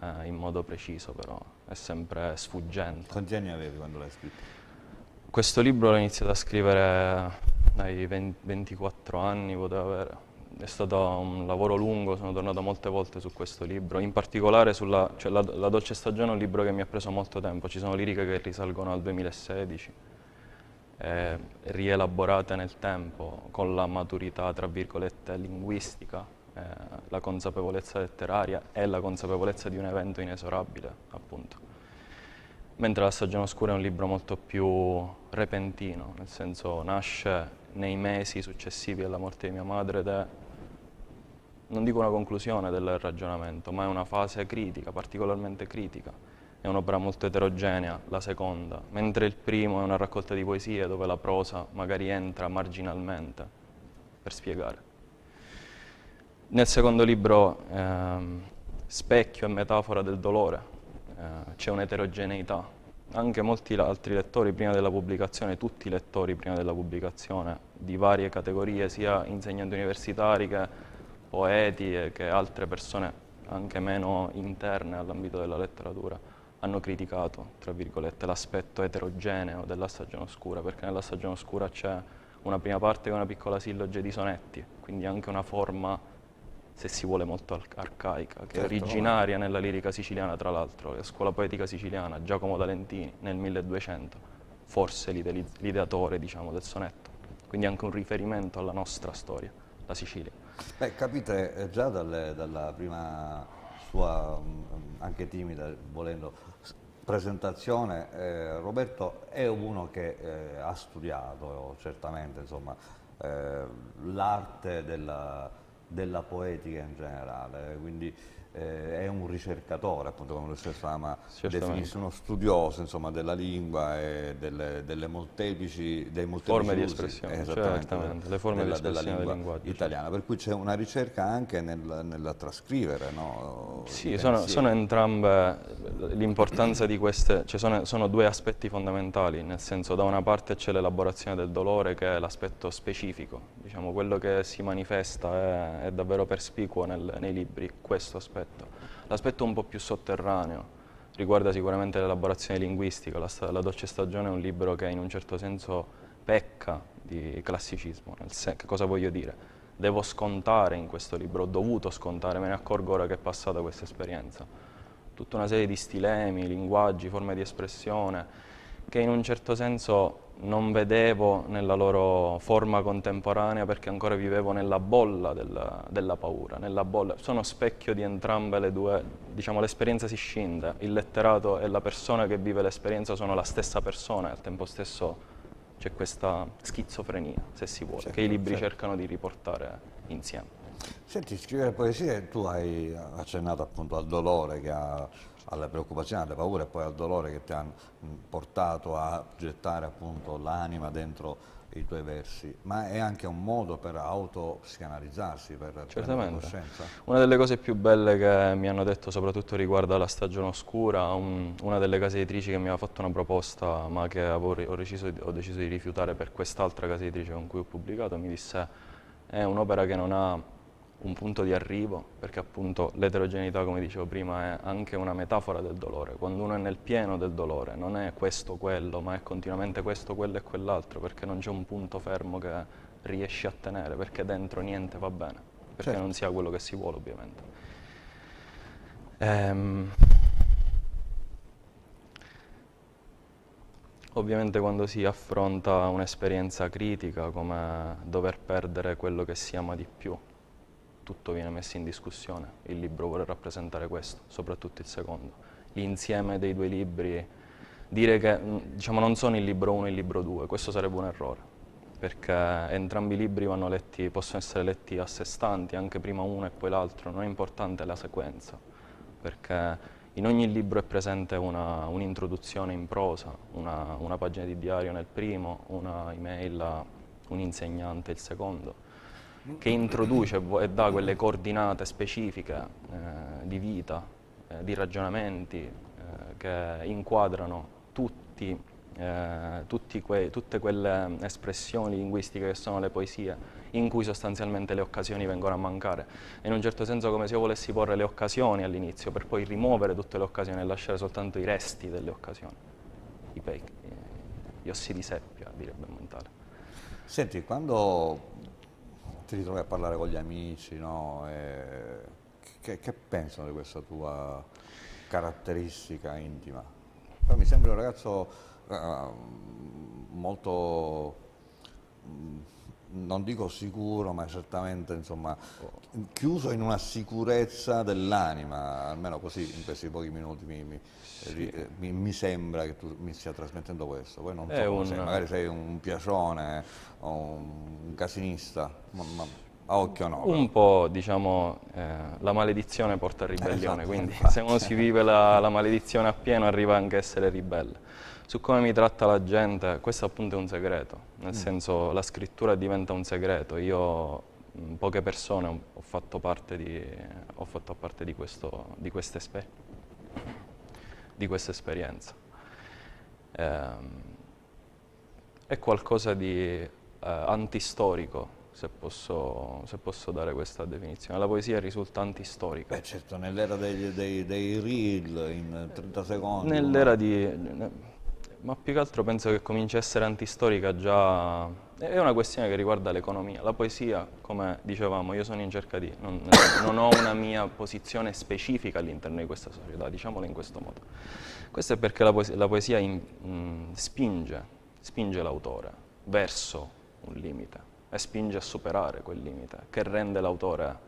eh, in modo preciso però, è sempre sfuggente. Quanti anni avevi quando l'hai scritto? Questo libro l'ho iniziato a scrivere dai 20, 24 anni, poteva avere. È stato un lavoro lungo, sono tornato molte volte su questo libro, in particolare sulla cioè, la, la Dolce Stagione è un libro che mi ha preso molto tempo, ci sono liriche che risalgono al 2016, eh, rielaborate nel tempo con la maturità, tra virgolette, linguistica, eh, la consapevolezza letteraria e la consapevolezza di un evento inesorabile, appunto. Mentre La stagione oscura è un libro molto più repentino, nel senso nasce nei mesi successivi alla morte di mia madre ed è non dico una conclusione del ragionamento, ma è una fase critica, particolarmente critica è un'opera molto eterogenea, la seconda, mentre il primo è una raccolta di poesie dove la prosa magari entra marginalmente, per spiegare. Nel secondo libro ehm, specchio e metafora del dolore, eh, c'è un'eterogeneità. Anche molti altri lettori prima della pubblicazione, tutti i lettori prima della pubblicazione, di varie categorie, sia insegnanti universitari che poeti che altre persone anche meno interne all'ambito della letteratura hanno criticato, tra virgolette, l'aspetto eterogeneo della stagione oscura, perché nella stagione oscura c'è una prima parte che è una piccola silloge di sonetti, quindi anche una forma, se si vuole, molto arcaica, che certo, è originaria nella lirica siciliana, tra l'altro, la scuola poetica siciliana, Giacomo D'Alentini, nel 1200, forse l'ideatore, diciamo, del sonetto. Quindi anche un riferimento alla nostra storia, la Sicilia. Beh, capite eh, già dalle, dalla prima sua, mm, mm, anche timida, volendo, presentazione eh, Roberto è uno che eh, ha studiato certamente insomma, eh, l'arte della, della poetica in generale, quindi eh, è un ricercatore, appunto come lo stesso ama definisce, uno studioso insomma, della lingua e delle, delle molteplici, dei molteplici forme di espressione, esattamente, le forme della, di della lingua del certo. italiana, per cui c'è una ricerca anche nel, nel trascrivere. No? Sì, sono, sono, entrambe l'importanza di queste, cioè sono, sono due aspetti fondamentali, nel senso da una parte c'è l'elaborazione del dolore che è l'aspetto specifico, diciamo quello che si manifesta è, è davvero perspicuo nel, nei libri, questo aspetto aspetto. L'aspetto un po' più sotterraneo riguarda sicuramente l'elaborazione linguistica, la, la, Dolce Stagione è un libro che in un certo senso pecca di classicismo, che cosa voglio dire? Devo scontare in questo libro, ho dovuto scontare, me ne accorgo ora che è passata questa esperienza. Tutta una serie di stilemi, linguaggi, forme di espressione che in un certo senso non vedevo nella loro forma contemporanea perché ancora vivevo nella bolla della, della paura, nella bolla. Sono specchio di entrambe le due, diciamo l'esperienza si scinde, il letterato e la persona che vive l'esperienza sono la stessa persona e al tempo stesso c'è questa schizofrenia, se si vuole, certo, che i libri certo. cercano di riportare insieme. Senti, scrivere poesie, tu hai accennato appunto al dolore che ha alla preoccupazione, alla paura e poi al dolore che ti hanno portato a gettare appunto l'anima dentro i tuoi versi, ma è anche un modo per autopsicanalizzarsi, per Certamente. coscienza. Una delle cose più belle che mi hanno detto, soprattutto riguardo alla stagione oscura, un, una delle case editrici che mi aveva fatto una proposta, ma che avevo, ho, deciso, ho, deciso, di rifiutare per quest'altra case editrice con cui ho pubblicato, mi disse è un'opera che non ha un punto di arrivo, perché appunto l'eterogeneità, come dicevo prima, è anche una metafora del dolore. Quando uno è nel pieno del dolore, non è questo quello, ma è continuamente questo, quello e quell'altro, perché non c'è un punto fermo che riesci a tenere, perché dentro niente va bene, perché certo. non sia quello che si vuole ovviamente. Ehm, Ovviamente quando si affronta un'esperienza critica come dover perdere quello che si ama di più, tutto viene messo in discussione. Il libro vuole rappresentare questo, soprattutto il secondo. L'insieme dei due libri, dire che mm, diciamo, non sono il libro 1 e il libro 2, questo sarebbe un errore, perché entrambi i libri letti, possono essere letti a sé stanti, anche prima uno e poi l'altro, non è importante la sequenza, perché in ogni libro è presente un'introduzione un in prosa, una, una pagina di diario nel primo, una email, a un insegnante il secondo che introduce e dà quelle coordinate specifiche eh, di vita, eh, di ragionamenti eh, che inquadrano eh, tutti, que tutte quelle mm, espressioni linguistiche che sono le poesie, in cui sostanzialmente le occasioni vengono a mancare. In un certo senso come se io volessi porre le occasioni all'inizio per poi rimuovere tutte le occasioni e lasciare soltanto i resti delle occasioni, i, eh, gli ossi di seppia, direbbe Montale. Senti, quando ti ritrovi a parlare con gli amici, no? che, che, pensano di questa tua caratteristica intima? Poi mi sembri un ragazzo uh, molto... Um, non dico sicuro, ma certamente insomma, chiuso in una sicurezza dell'anima, almeno così in questi pochi minuti mi, mi, sì. Eh, mi, mi, sembra che tu mi stia trasmettendo questo. Poi non so un... sei, magari sei un piacione eh, o un casinista, ma, ma a occhio no. Però. Un po', diciamo, eh, la maledizione porta a ribellione, esatto, quindi infatti. se uno si vive la, la maledizione appieno arriva anche a essere ribelle su come mi tratta la gente, questo appunto è un segreto, nel mm. senso la scrittura diventa un segreto, io mm, poche persone ho fatto parte di, ho fatto parte di, questo, di, questa, esper di questa esperienza. Ehm, è qualcosa di eh, antistorico, se posso, se posso, dare questa definizione. La poesia risulta antistorica. Beh certo, nell'era dei, dei, dei reel in 30 secondi. Nell'era di... Ma più che altro penso che cominci a essere antistorica già... È una questione che riguarda l'economia. La poesia, come dicevamo, io sono in cerca di... Non, non ho una mia posizione specifica all'interno di questa società, diciamolo in questo modo. Questo è perché la poesia, la poesia in, mh, spinge, spinge l'autore verso un limite e spinge a superare quel limite che rende l'autore,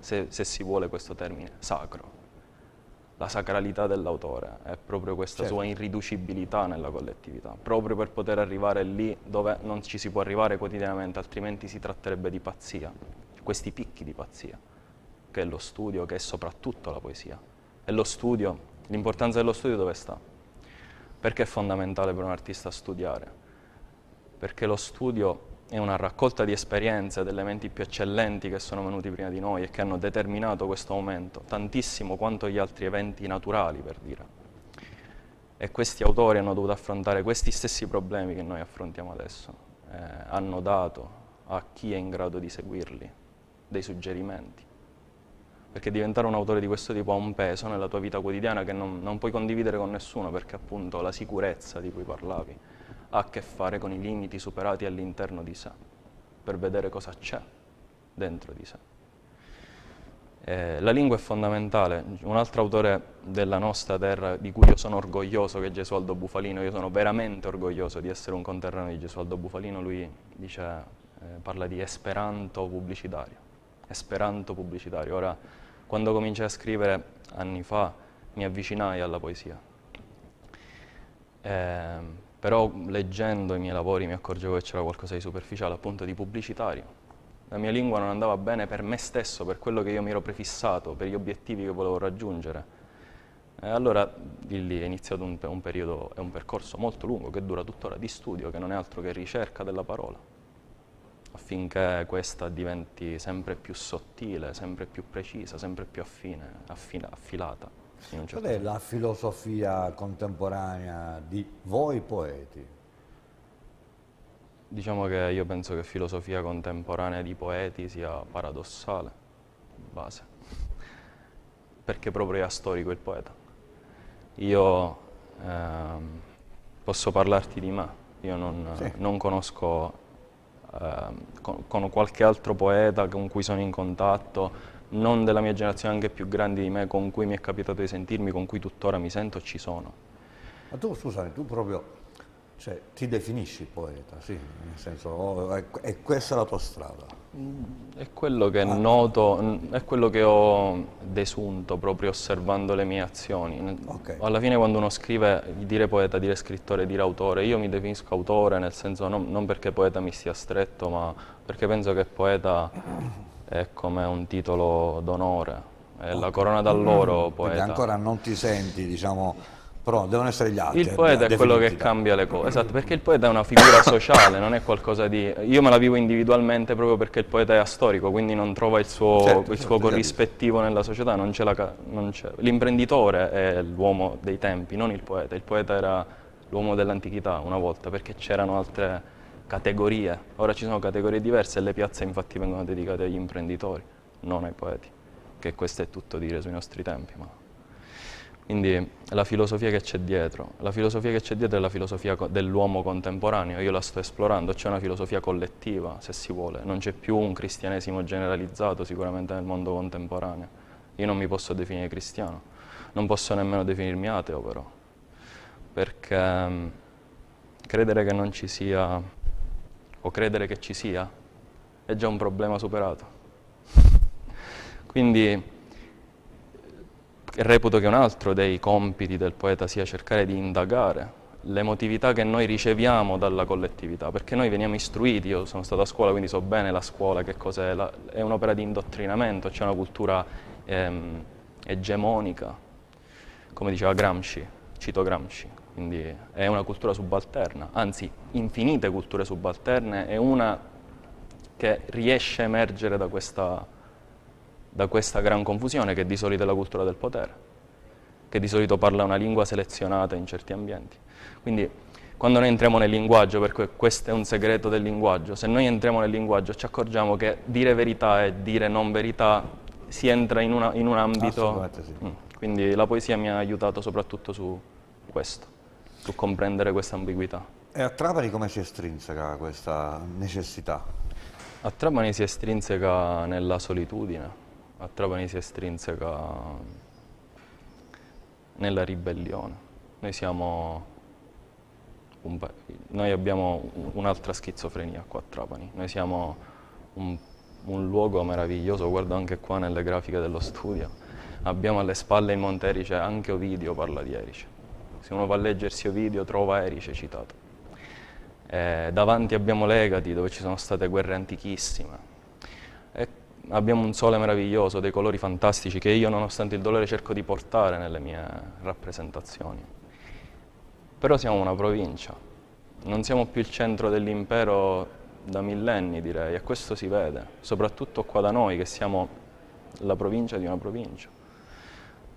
se, se si vuole questo termine, sacro la sacralità dell'autore, è proprio questa certo. sua irriducibilità nella collettività, proprio per poter arrivare lì dove non ci si può arrivare quotidianamente, altrimenti si tratterebbe di pazzia, questi picchi di pazzia, che è lo studio, che è soprattutto la poesia. E lo studio, l'importanza dello studio dove sta? Perché è fondamentale per un artista studiare? Perché lo studio è una raccolta di esperienze delle menti più eccellenti che sono venuti prima di noi e che hanno determinato questo momento, tantissimo quanto gli altri eventi naturali, per dire. E questi autori hanno dovuto affrontare questi stessi problemi che noi affrontiamo adesso, eh, hanno dato a chi è in grado di seguirli dei suggerimenti perché diventare un autore di questo tipo ha un peso nella tua vita quotidiana che non, non, puoi condividere con nessuno perché appunto la sicurezza di cui parlavi ha a che fare con i limiti superati all'interno di sé, per vedere cosa c'è dentro di sé. Eh, la lingua è fondamentale. Un altro autore della nostra terra di cui io sono orgoglioso che è Gesualdo Bufalino, io sono veramente orgoglioso di essere un conterraneo di Gesualdo Bufalino, lui dice, eh, parla di esperanto pubblicitario. Esperanto pubblicitario. Ora, quando cominciai a scrivere anni fa, mi avvicinai alla poesia. Eh, però leggendo i miei lavori mi accorgevo che c'era qualcosa di superficiale, appunto di pubblicitario. La mia lingua non andava bene per me stesso, per quello che io mi ero prefissato, per gli obiettivi che volevo raggiungere. E allora di lì è iniziato un, un periodo, è un percorso molto lungo che dura tuttora di studio, che non è altro che ricerca della parola, affinché questa diventi sempre più sottile, sempre più precisa, sempre più affine, affina, affilata. Certo Qual è la filosofia contemporanea di voi poeti? Diciamo che io penso che filosofia contemporanea di poeti sia paradossale, base, perché proprio è astorico il poeta. Io ehm, posso parlarti di me, io non, sì. non conosco ehm, con, con qualche altro poeta con cui sono in contatto, non della mia generazione, anche più grandi di me, con cui mi è capitato di sentirmi, con cui tuttora mi sento, ci sono. Ma tu, scusami, tu proprio cioè, ti definisci poeta, sì, nel senso, oh, è, è, questa la tua strada. Mm, è quello che ah. noto, mm, è quello che ho desunto proprio osservando le mie azioni. Okay. Alla fine quando uno scrive, dire poeta, dire scrittore, dire autore, io mi definisco autore nel senso non, non perché poeta mi sia stretto, ma perché penso che poeta è come un titolo d'onore, è la corona d'alloro mm. poeta. Quindi ancora non ti senti, diciamo, però devono essere gli altri. Il poeta è eh, quello che cambia le cose, esatto, perché il poeta è una figura sociale, non è qualcosa di... Io me la vivo individualmente proprio perché il poeta è astorico, quindi non trova il suo, certo, il certo, suo certo, corrispettivo certo. nella società, non c'è la... L'imprenditore è l'uomo dei tempi, non il poeta, il poeta era l'uomo dell'antichità una volta, perché c'erano altre categorie. Ora ci sono categorie diverse e le piazze infatti vengono dedicate agli imprenditori, non ai poeti, che questo è tutto dire sui nostri tempi. Ma... Quindi la filosofia che c'è dietro, la filosofia che c'è dietro è la filosofia dell'uomo contemporaneo, io la sto esplorando, c'è una filosofia collettiva se si vuole, non c'è più un cristianesimo generalizzato sicuramente nel mondo contemporaneo, io non mi posso definire cristiano, non posso nemmeno definirmi ateo però, perché credere che non ci sia o credere che ci sia, è già un problema superato. Quindi reputo che un altro dei compiti del poeta sia cercare di indagare l'emotività che noi riceviamo dalla collettività, perché noi veniamo istruiti, io sono stato a scuola quindi so bene la scuola che cos'è, la, è un'opera di indottrinamento, c'è una cultura ehm, egemonica, come diceva Gramsci, cito Gramsci, quindi è una cultura subalterna, anzi infinite culture subalterne, è una che riesce a emergere da questa, da questa gran confusione che di solito è la cultura del potere, che di solito parla una lingua selezionata in certi ambienti. Quindi quando noi entriamo nel linguaggio, perché questo è un segreto del linguaggio, se noi entriamo nel linguaggio ci accorgiamo che dire verità e dire non verità si entra in, una, in un ambito... Assolutamente sì. Mm. Quindi la poesia mi ha aiutato soprattutto su questo, su comprendere questa ambiguità. E a Trapani come si estrinseca questa necessità? A Trapani si estrinseca nella solitudine, a Trapani si estrinseca nella ribellione. Noi siamo un, noi abbiamo un'altra schizofrenia qua a Trapani. Noi siamo un, un luogo meraviglioso, guardo anche qua nelle grafiche dello studio abbiamo alle spalle il Monte Erice, anche Ovidio parla di Erice. Se uno va a leggersi Ovidio trova Erice citato. Eh, davanti abbiamo Legati dove ci sono state guerre antichissime. E abbiamo un sole meraviglioso, dei colori fantastici che io nonostante il dolore cerco di portare nelle mie rappresentazioni. Però siamo una provincia, non siamo più il centro dell'impero da millenni direi e questo si vede, soprattutto qua da noi che siamo la provincia di una provincia.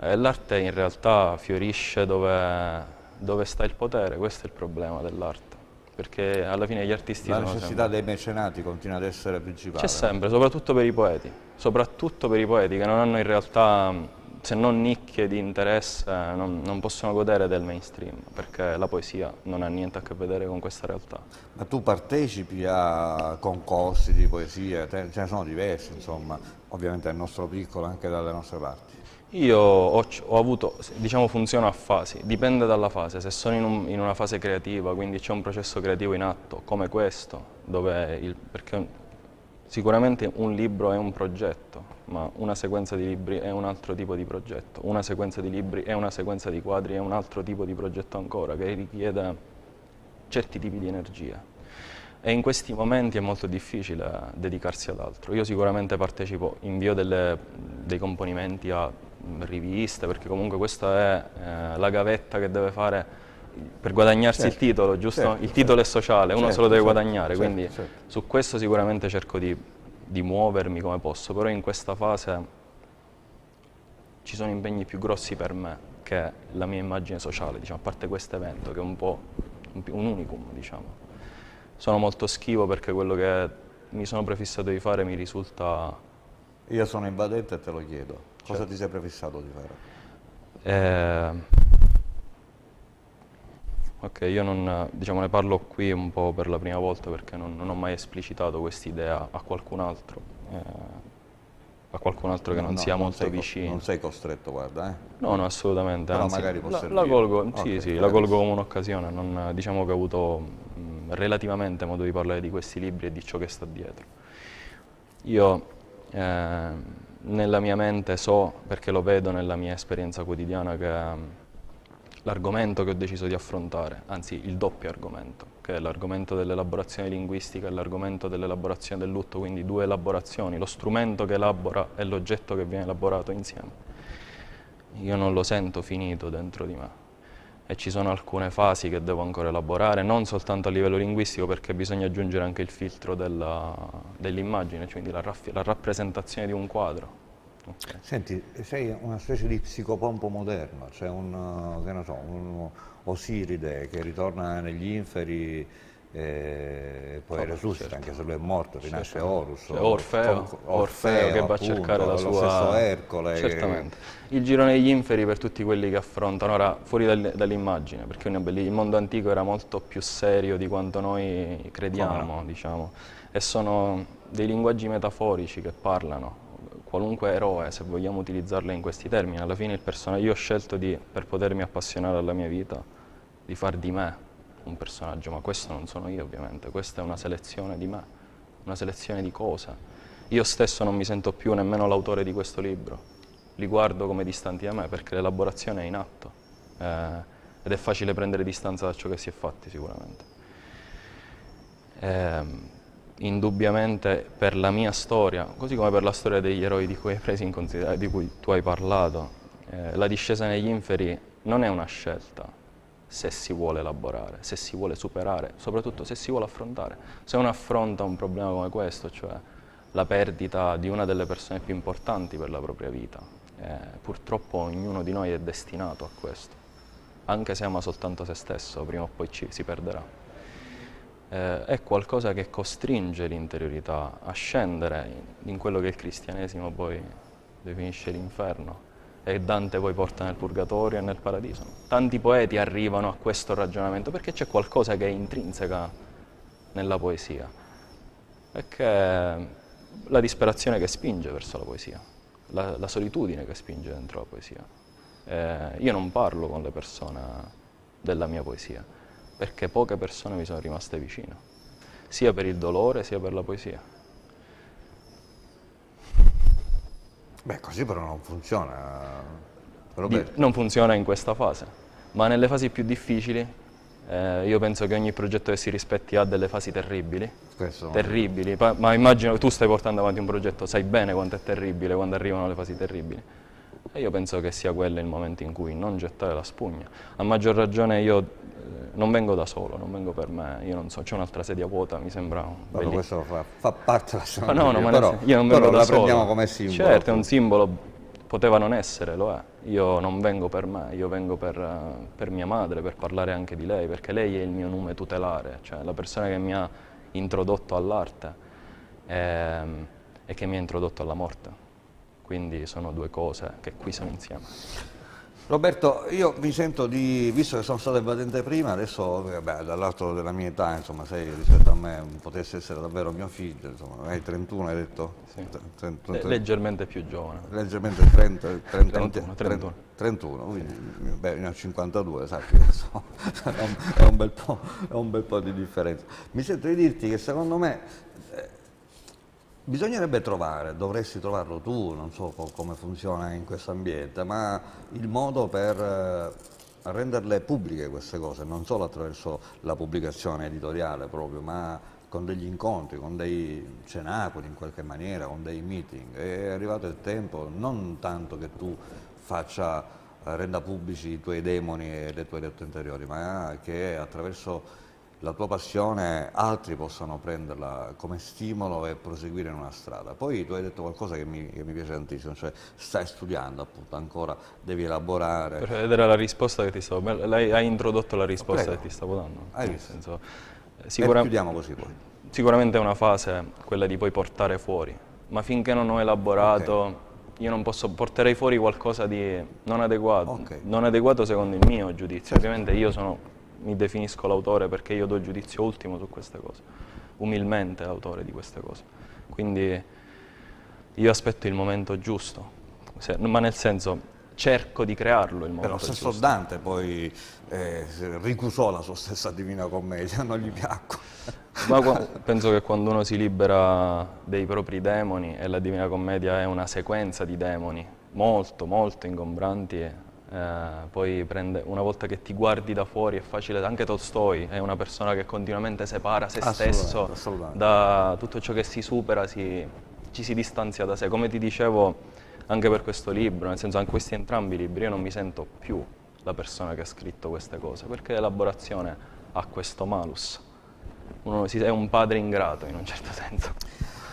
Eh, l'arte in realtà fiorisce dove, dove, sta il potere, questo è il problema dell'arte, perché alla fine gli artisti La necessità sempre... dei mecenati continua ad essere principale. C'è sempre, soprattutto per i poeti, soprattutto per i poeti che non hanno in realtà, se non nicchie di interesse, non, non possono godere del mainstream, perché la poesia non ha niente a che vedere con questa realtà. Ma tu partecipi a concorsi di poesia, ce ne sono diversi, insomma, ovviamente nel nostro piccolo, anche dalle nostre parti. Io ho, ho avuto, diciamo funziona a fasi, dipende dalla fase, se sono in, un, in una fase creativa, quindi c'è un processo creativo in atto, come questo, dove il, perché sicuramente un libro è un progetto, ma una sequenza di libri è un altro tipo di progetto, una sequenza di libri è una sequenza di quadri, è un altro tipo di progetto ancora, che richiede certi tipi di energia. E in questi momenti è molto difficile dedicarsi ad altro. Io sicuramente partecipo, invio delle, dei componimenti a Mm, riviste, perché comunque questa è eh, la gavetta che deve fare per guadagnarsi certo. il titolo, giusto? Certo, il certo. titolo è sociale, uno certo, se lo deve certo. guadagnare, certo, quindi su questo sicuramente cerco di, di muovermi come posso, però in questa fase ci sono impegni più grossi per me che la mia immagine sociale, diciamo, a parte questo evento che è un po' un, un unicum, diciamo. Sono molto schivo perché quello che mi sono prefissato di fare mi risulta... Io sono invadente e te lo chiedo. Cosa certo. ti sei prefissato di fare? Eh, ok, io non, diciamo, ne parlo qui un po' per la prima volta perché non, non ho mai esplicitato quest'idea a qualcun altro. Eh, a qualcun altro che no, non sia non molto vicino. Non sei costretto, guarda. Eh? No, no, assolutamente. Però Anzi, magari può la, la colgo, okay, sì, sì, la colgo come un'occasione. diciamo che ho avuto mh, relativamente modo di parlare di questi libri e di ciò che sta dietro. Io eh, nella mia mente so, perché lo vedo nella mia esperienza quotidiana, che mm, l'argomento che ho deciso di affrontare, anzi il doppio argomento, che è l'argomento dell'elaborazione linguistica e l'argomento dell'elaborazione del lutto, quindi due elaborazioni, lo strumento che elabora e l'oggetto che viene elaborato insieme. Io non lo sento finito dentro di me, e ci sono alcune fasi che devo ancora elaborare, non soltanto a livello linguistico perché bisogna aggiungere anche il filtro dell'immagine, dell cioè quindi la, la, rappresentazione di un quadro. Okay. Senti, sei una specie di psicopompo moderno, cioè un, che so, un Osiride che ritorna negli inferi eh, poi oh, resuscita, certo. anche se lui è morto, rinasce certo. Horus. Cioè, Orfeo, Orfeo, Orfeo, che va a cercare la sua... Lo stesso Ercole. Certamente. Il girone degli inferi per tutti quelli che affrontano, ora fuori dal, dall'immagine, perché il mondo antico era molto più serio di quanto noi crediamo, no? diciamo, e sono dei linguaggi metaforici che parlano. Qualunque eroe, se vogliamo utilizzarle in questi termini, alla fine il personaggio, io ho scelto di, per potermi appassionare alla mia vita, di far di me un personaggio, ma questo non sono io ovviamente, questa è una selezione di me, una selezione di cosa. Io stesso non mi sento più nemmeno l'autore di questo libro, li guardo come distanti da me perché l'elaborazione è in atto eh, ed è facile prendere distanza da ciò che si è fatti sicuramente. Eh, indubbiamente per la mia storia, così come per la storia degli eroi di cui, hai preso in di cui tu hai parlato, eh, la discesa negli inferi non è una scelta, se si vuole elaborare, se si vuole superare, soprattutto se si vuole affrontare. Se uno affronta un problema come questo, cioè la perdita di una delle persone più importanti per la propria vita, eh, purtroppo ognuno di noi è destinato a questo, anche se ama soltanto se stesso, prima o poi ci, si perderà. Eh, è qualcosa che costringe l'interiorità a scendere in, in quello che il cristianesimo poi definisce l'inferno e Dante poi porta nel purgatorio e nel paradiso. Tanti poeti arrivano a questo ragionamento perché c'è qualcosa che è intrinseca nella poesia e che è la disperazione che spinge verso la poesia, la, la solitudine che spinge dentro la poesia. Eh, io non parlo con le persone della mia poesia perché poche persone mi sono rimaste vicino, sia per il dolore sia per la poesia. Beh, così però non funziona. Eh. Di, non funziona in questa fase, ma nelle fasi più difficili eh, io penso che ogni progetto che si rispetti ha delle fasi terribili. Questo terribili, ma immagino che tu stai portando avanti un progetto, sai bene quanto è terribile quando arrivano le fasi terribili. E io penso che sia quello il momento in cui non gettare la spugna. A maggior ragione io eh, non vengo da solo, non vengo per me, io non so, c'è un'altra sedia vuota, mi sembra un Proprio questo fa, fa parte della storia. No, no, ma però, io non vengo però da la solo. prendiamo come simbolo. Certo, è un simbolo, poteva non essere, lo è. Io non vengo per me, io vengo per, eh, per mia madre, per parlare anche di lei, perché lei è il mio nome tutelare, cioè la persona che mi ha introdotto all'arte e, ehm, e che mi ha introdotto alla morte quindi sono due cose che qui sono insieme. Roberto, io mi sento di, visto che sono stato evadente prima, adesso eh, dall'altro della mia età, insomma, sei rispetto a me, potesse essere davvero mio figlio, insomma, hai 31 hai detto? Sì. leggermente più giovane. Leggermente 30, 30 31, 31. 31, quindi sì. beh, ne ho 52, sai, insomma, è, un, è, un bel po', è un bel po' di differenza. Mi sento di dirti che secondo me eh, Bisognerebbe trovare, dovresti trovarlo tu, non so co come funziona in questo ambiente, ma il modo per eh, renderle pubbliche queste cose, non solo attraverso la pubblicazione editoriale proprio, ma con degli incontri, con dei cenacoli in qualche maniera, con dei meeting. È arrivato il tempo non tanto che tu faccia, eh, renda pubblici i tuoi demoni e le tue lotte interiori, ma che attraverso la tua passione altri possano prenderla come stimolo e proseguire in una strada. Poi tu hai detto qualcosa che mi, che mi piace tantissimo, cioè stai studiando appunto ancora, devi elaborare. Per vedere la risposta che ti stavo, lei ha introdotto la risposta Prego. che ti stavo dando. Hai visto. Senso, sicura... chiudiamo così poi. Sicuramente è una fase quella di poi portare fuori, ma finché non ho elaborato... Okay io non posso, porterei fuori qualcosa di non adeguato, okay. non adeguato secondo il mio giudizio, certo. ovviamente io sono mi definisco l'autore perché io do il giudizio ultimo su queste cose, umilmente l'autore di queste cose. Quindi io aspetto il momento giusto, Se, ma nel senso cerco di crearlo il momento Però stesso giusto. Dante poi eh, ricusò la sua stessa Divina Commedia, non gli piacque. Ma penso che quando uno si libera dei propri demoni, e la Divina Commedia è una sequenza di demoni molto molto ingombranti, eh, poi prende, una volta che ti guardi da fuori è facile, anche Tolstoi è una persona che continuamente separa se stesso assolutamente. da tutto ciò che si supera, si, ci si distanzia da sé. Come ti dicevo anche per questo libro, nel senso anche questi entrambi i libri, io non mi sento più la persona che ha scritto queste cose, perché l'elaborazione ha questo malus. Uno si, è un padre ingrato in un certo senso.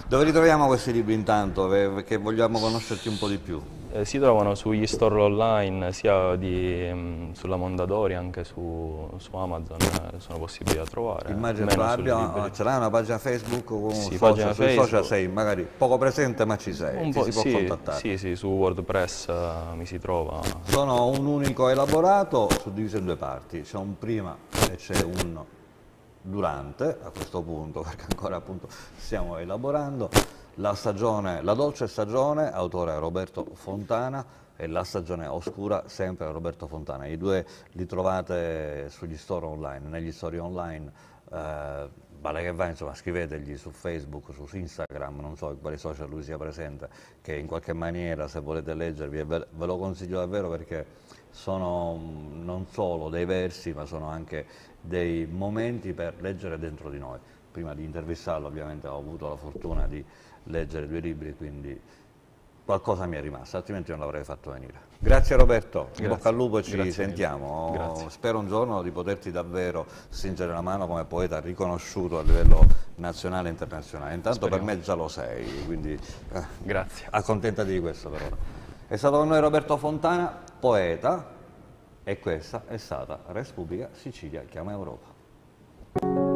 Dove ritroviamo questi libri intanto? Perché vogliamo conoscerti un po' di più. Eh, si trovano sugli store online, sia di, mh, mm, sulla Mondadori anche su, su Amazon, eh, sono possibili da trovare. Eh, Immagino tu abbia, ce l'hai una pagina Facebook con sì, social, sui social sei magari poco presente ma ci sei, un po', si può sì, contattare. Sì, sì, su WordPress uh, mi si trova. Sono un unico elaborato suddiviso in due parti, c'è un prima e c'è un durante a questo punto perché ancora appunto stiamo elaborando la, stagione, la dolce stagione, autore Roberto Fontana, e La stagione oscura, sempre Roberto Fontana. I due li trovate sugli store online, negli store online, eh, vale che va, insomma, scrivetegli su Facebook, su Instagram, non so in quali social lui sia presente, che in qualche maniera, se volete leggervi, ve, ve lo consiglio davvero perché sono mm, non solo dei versi, ma sono anche dei momenti per leggere dentro di noi. Prima di intervistarlo, ovviamente, ho avuto la fortuna di leggere due libri, quindi qualcosa mi è rimasto, altrimenti non l'avrei fatto venire. Grazie Roberto, in bocca al lupo ci Grazie sentiamo. Grazie. Spero un giorno di poterti davvero stringere la mano come poeta riconosciuto a livello nazionale e internazionale. Intanto Speriamo. per me già lo sei, quindi eh, Grazie. accontentati di questo per ora. È stato con noi Roberto Fontana, poeta, e questa è stata Repubblica Sicilia Chiama Europa.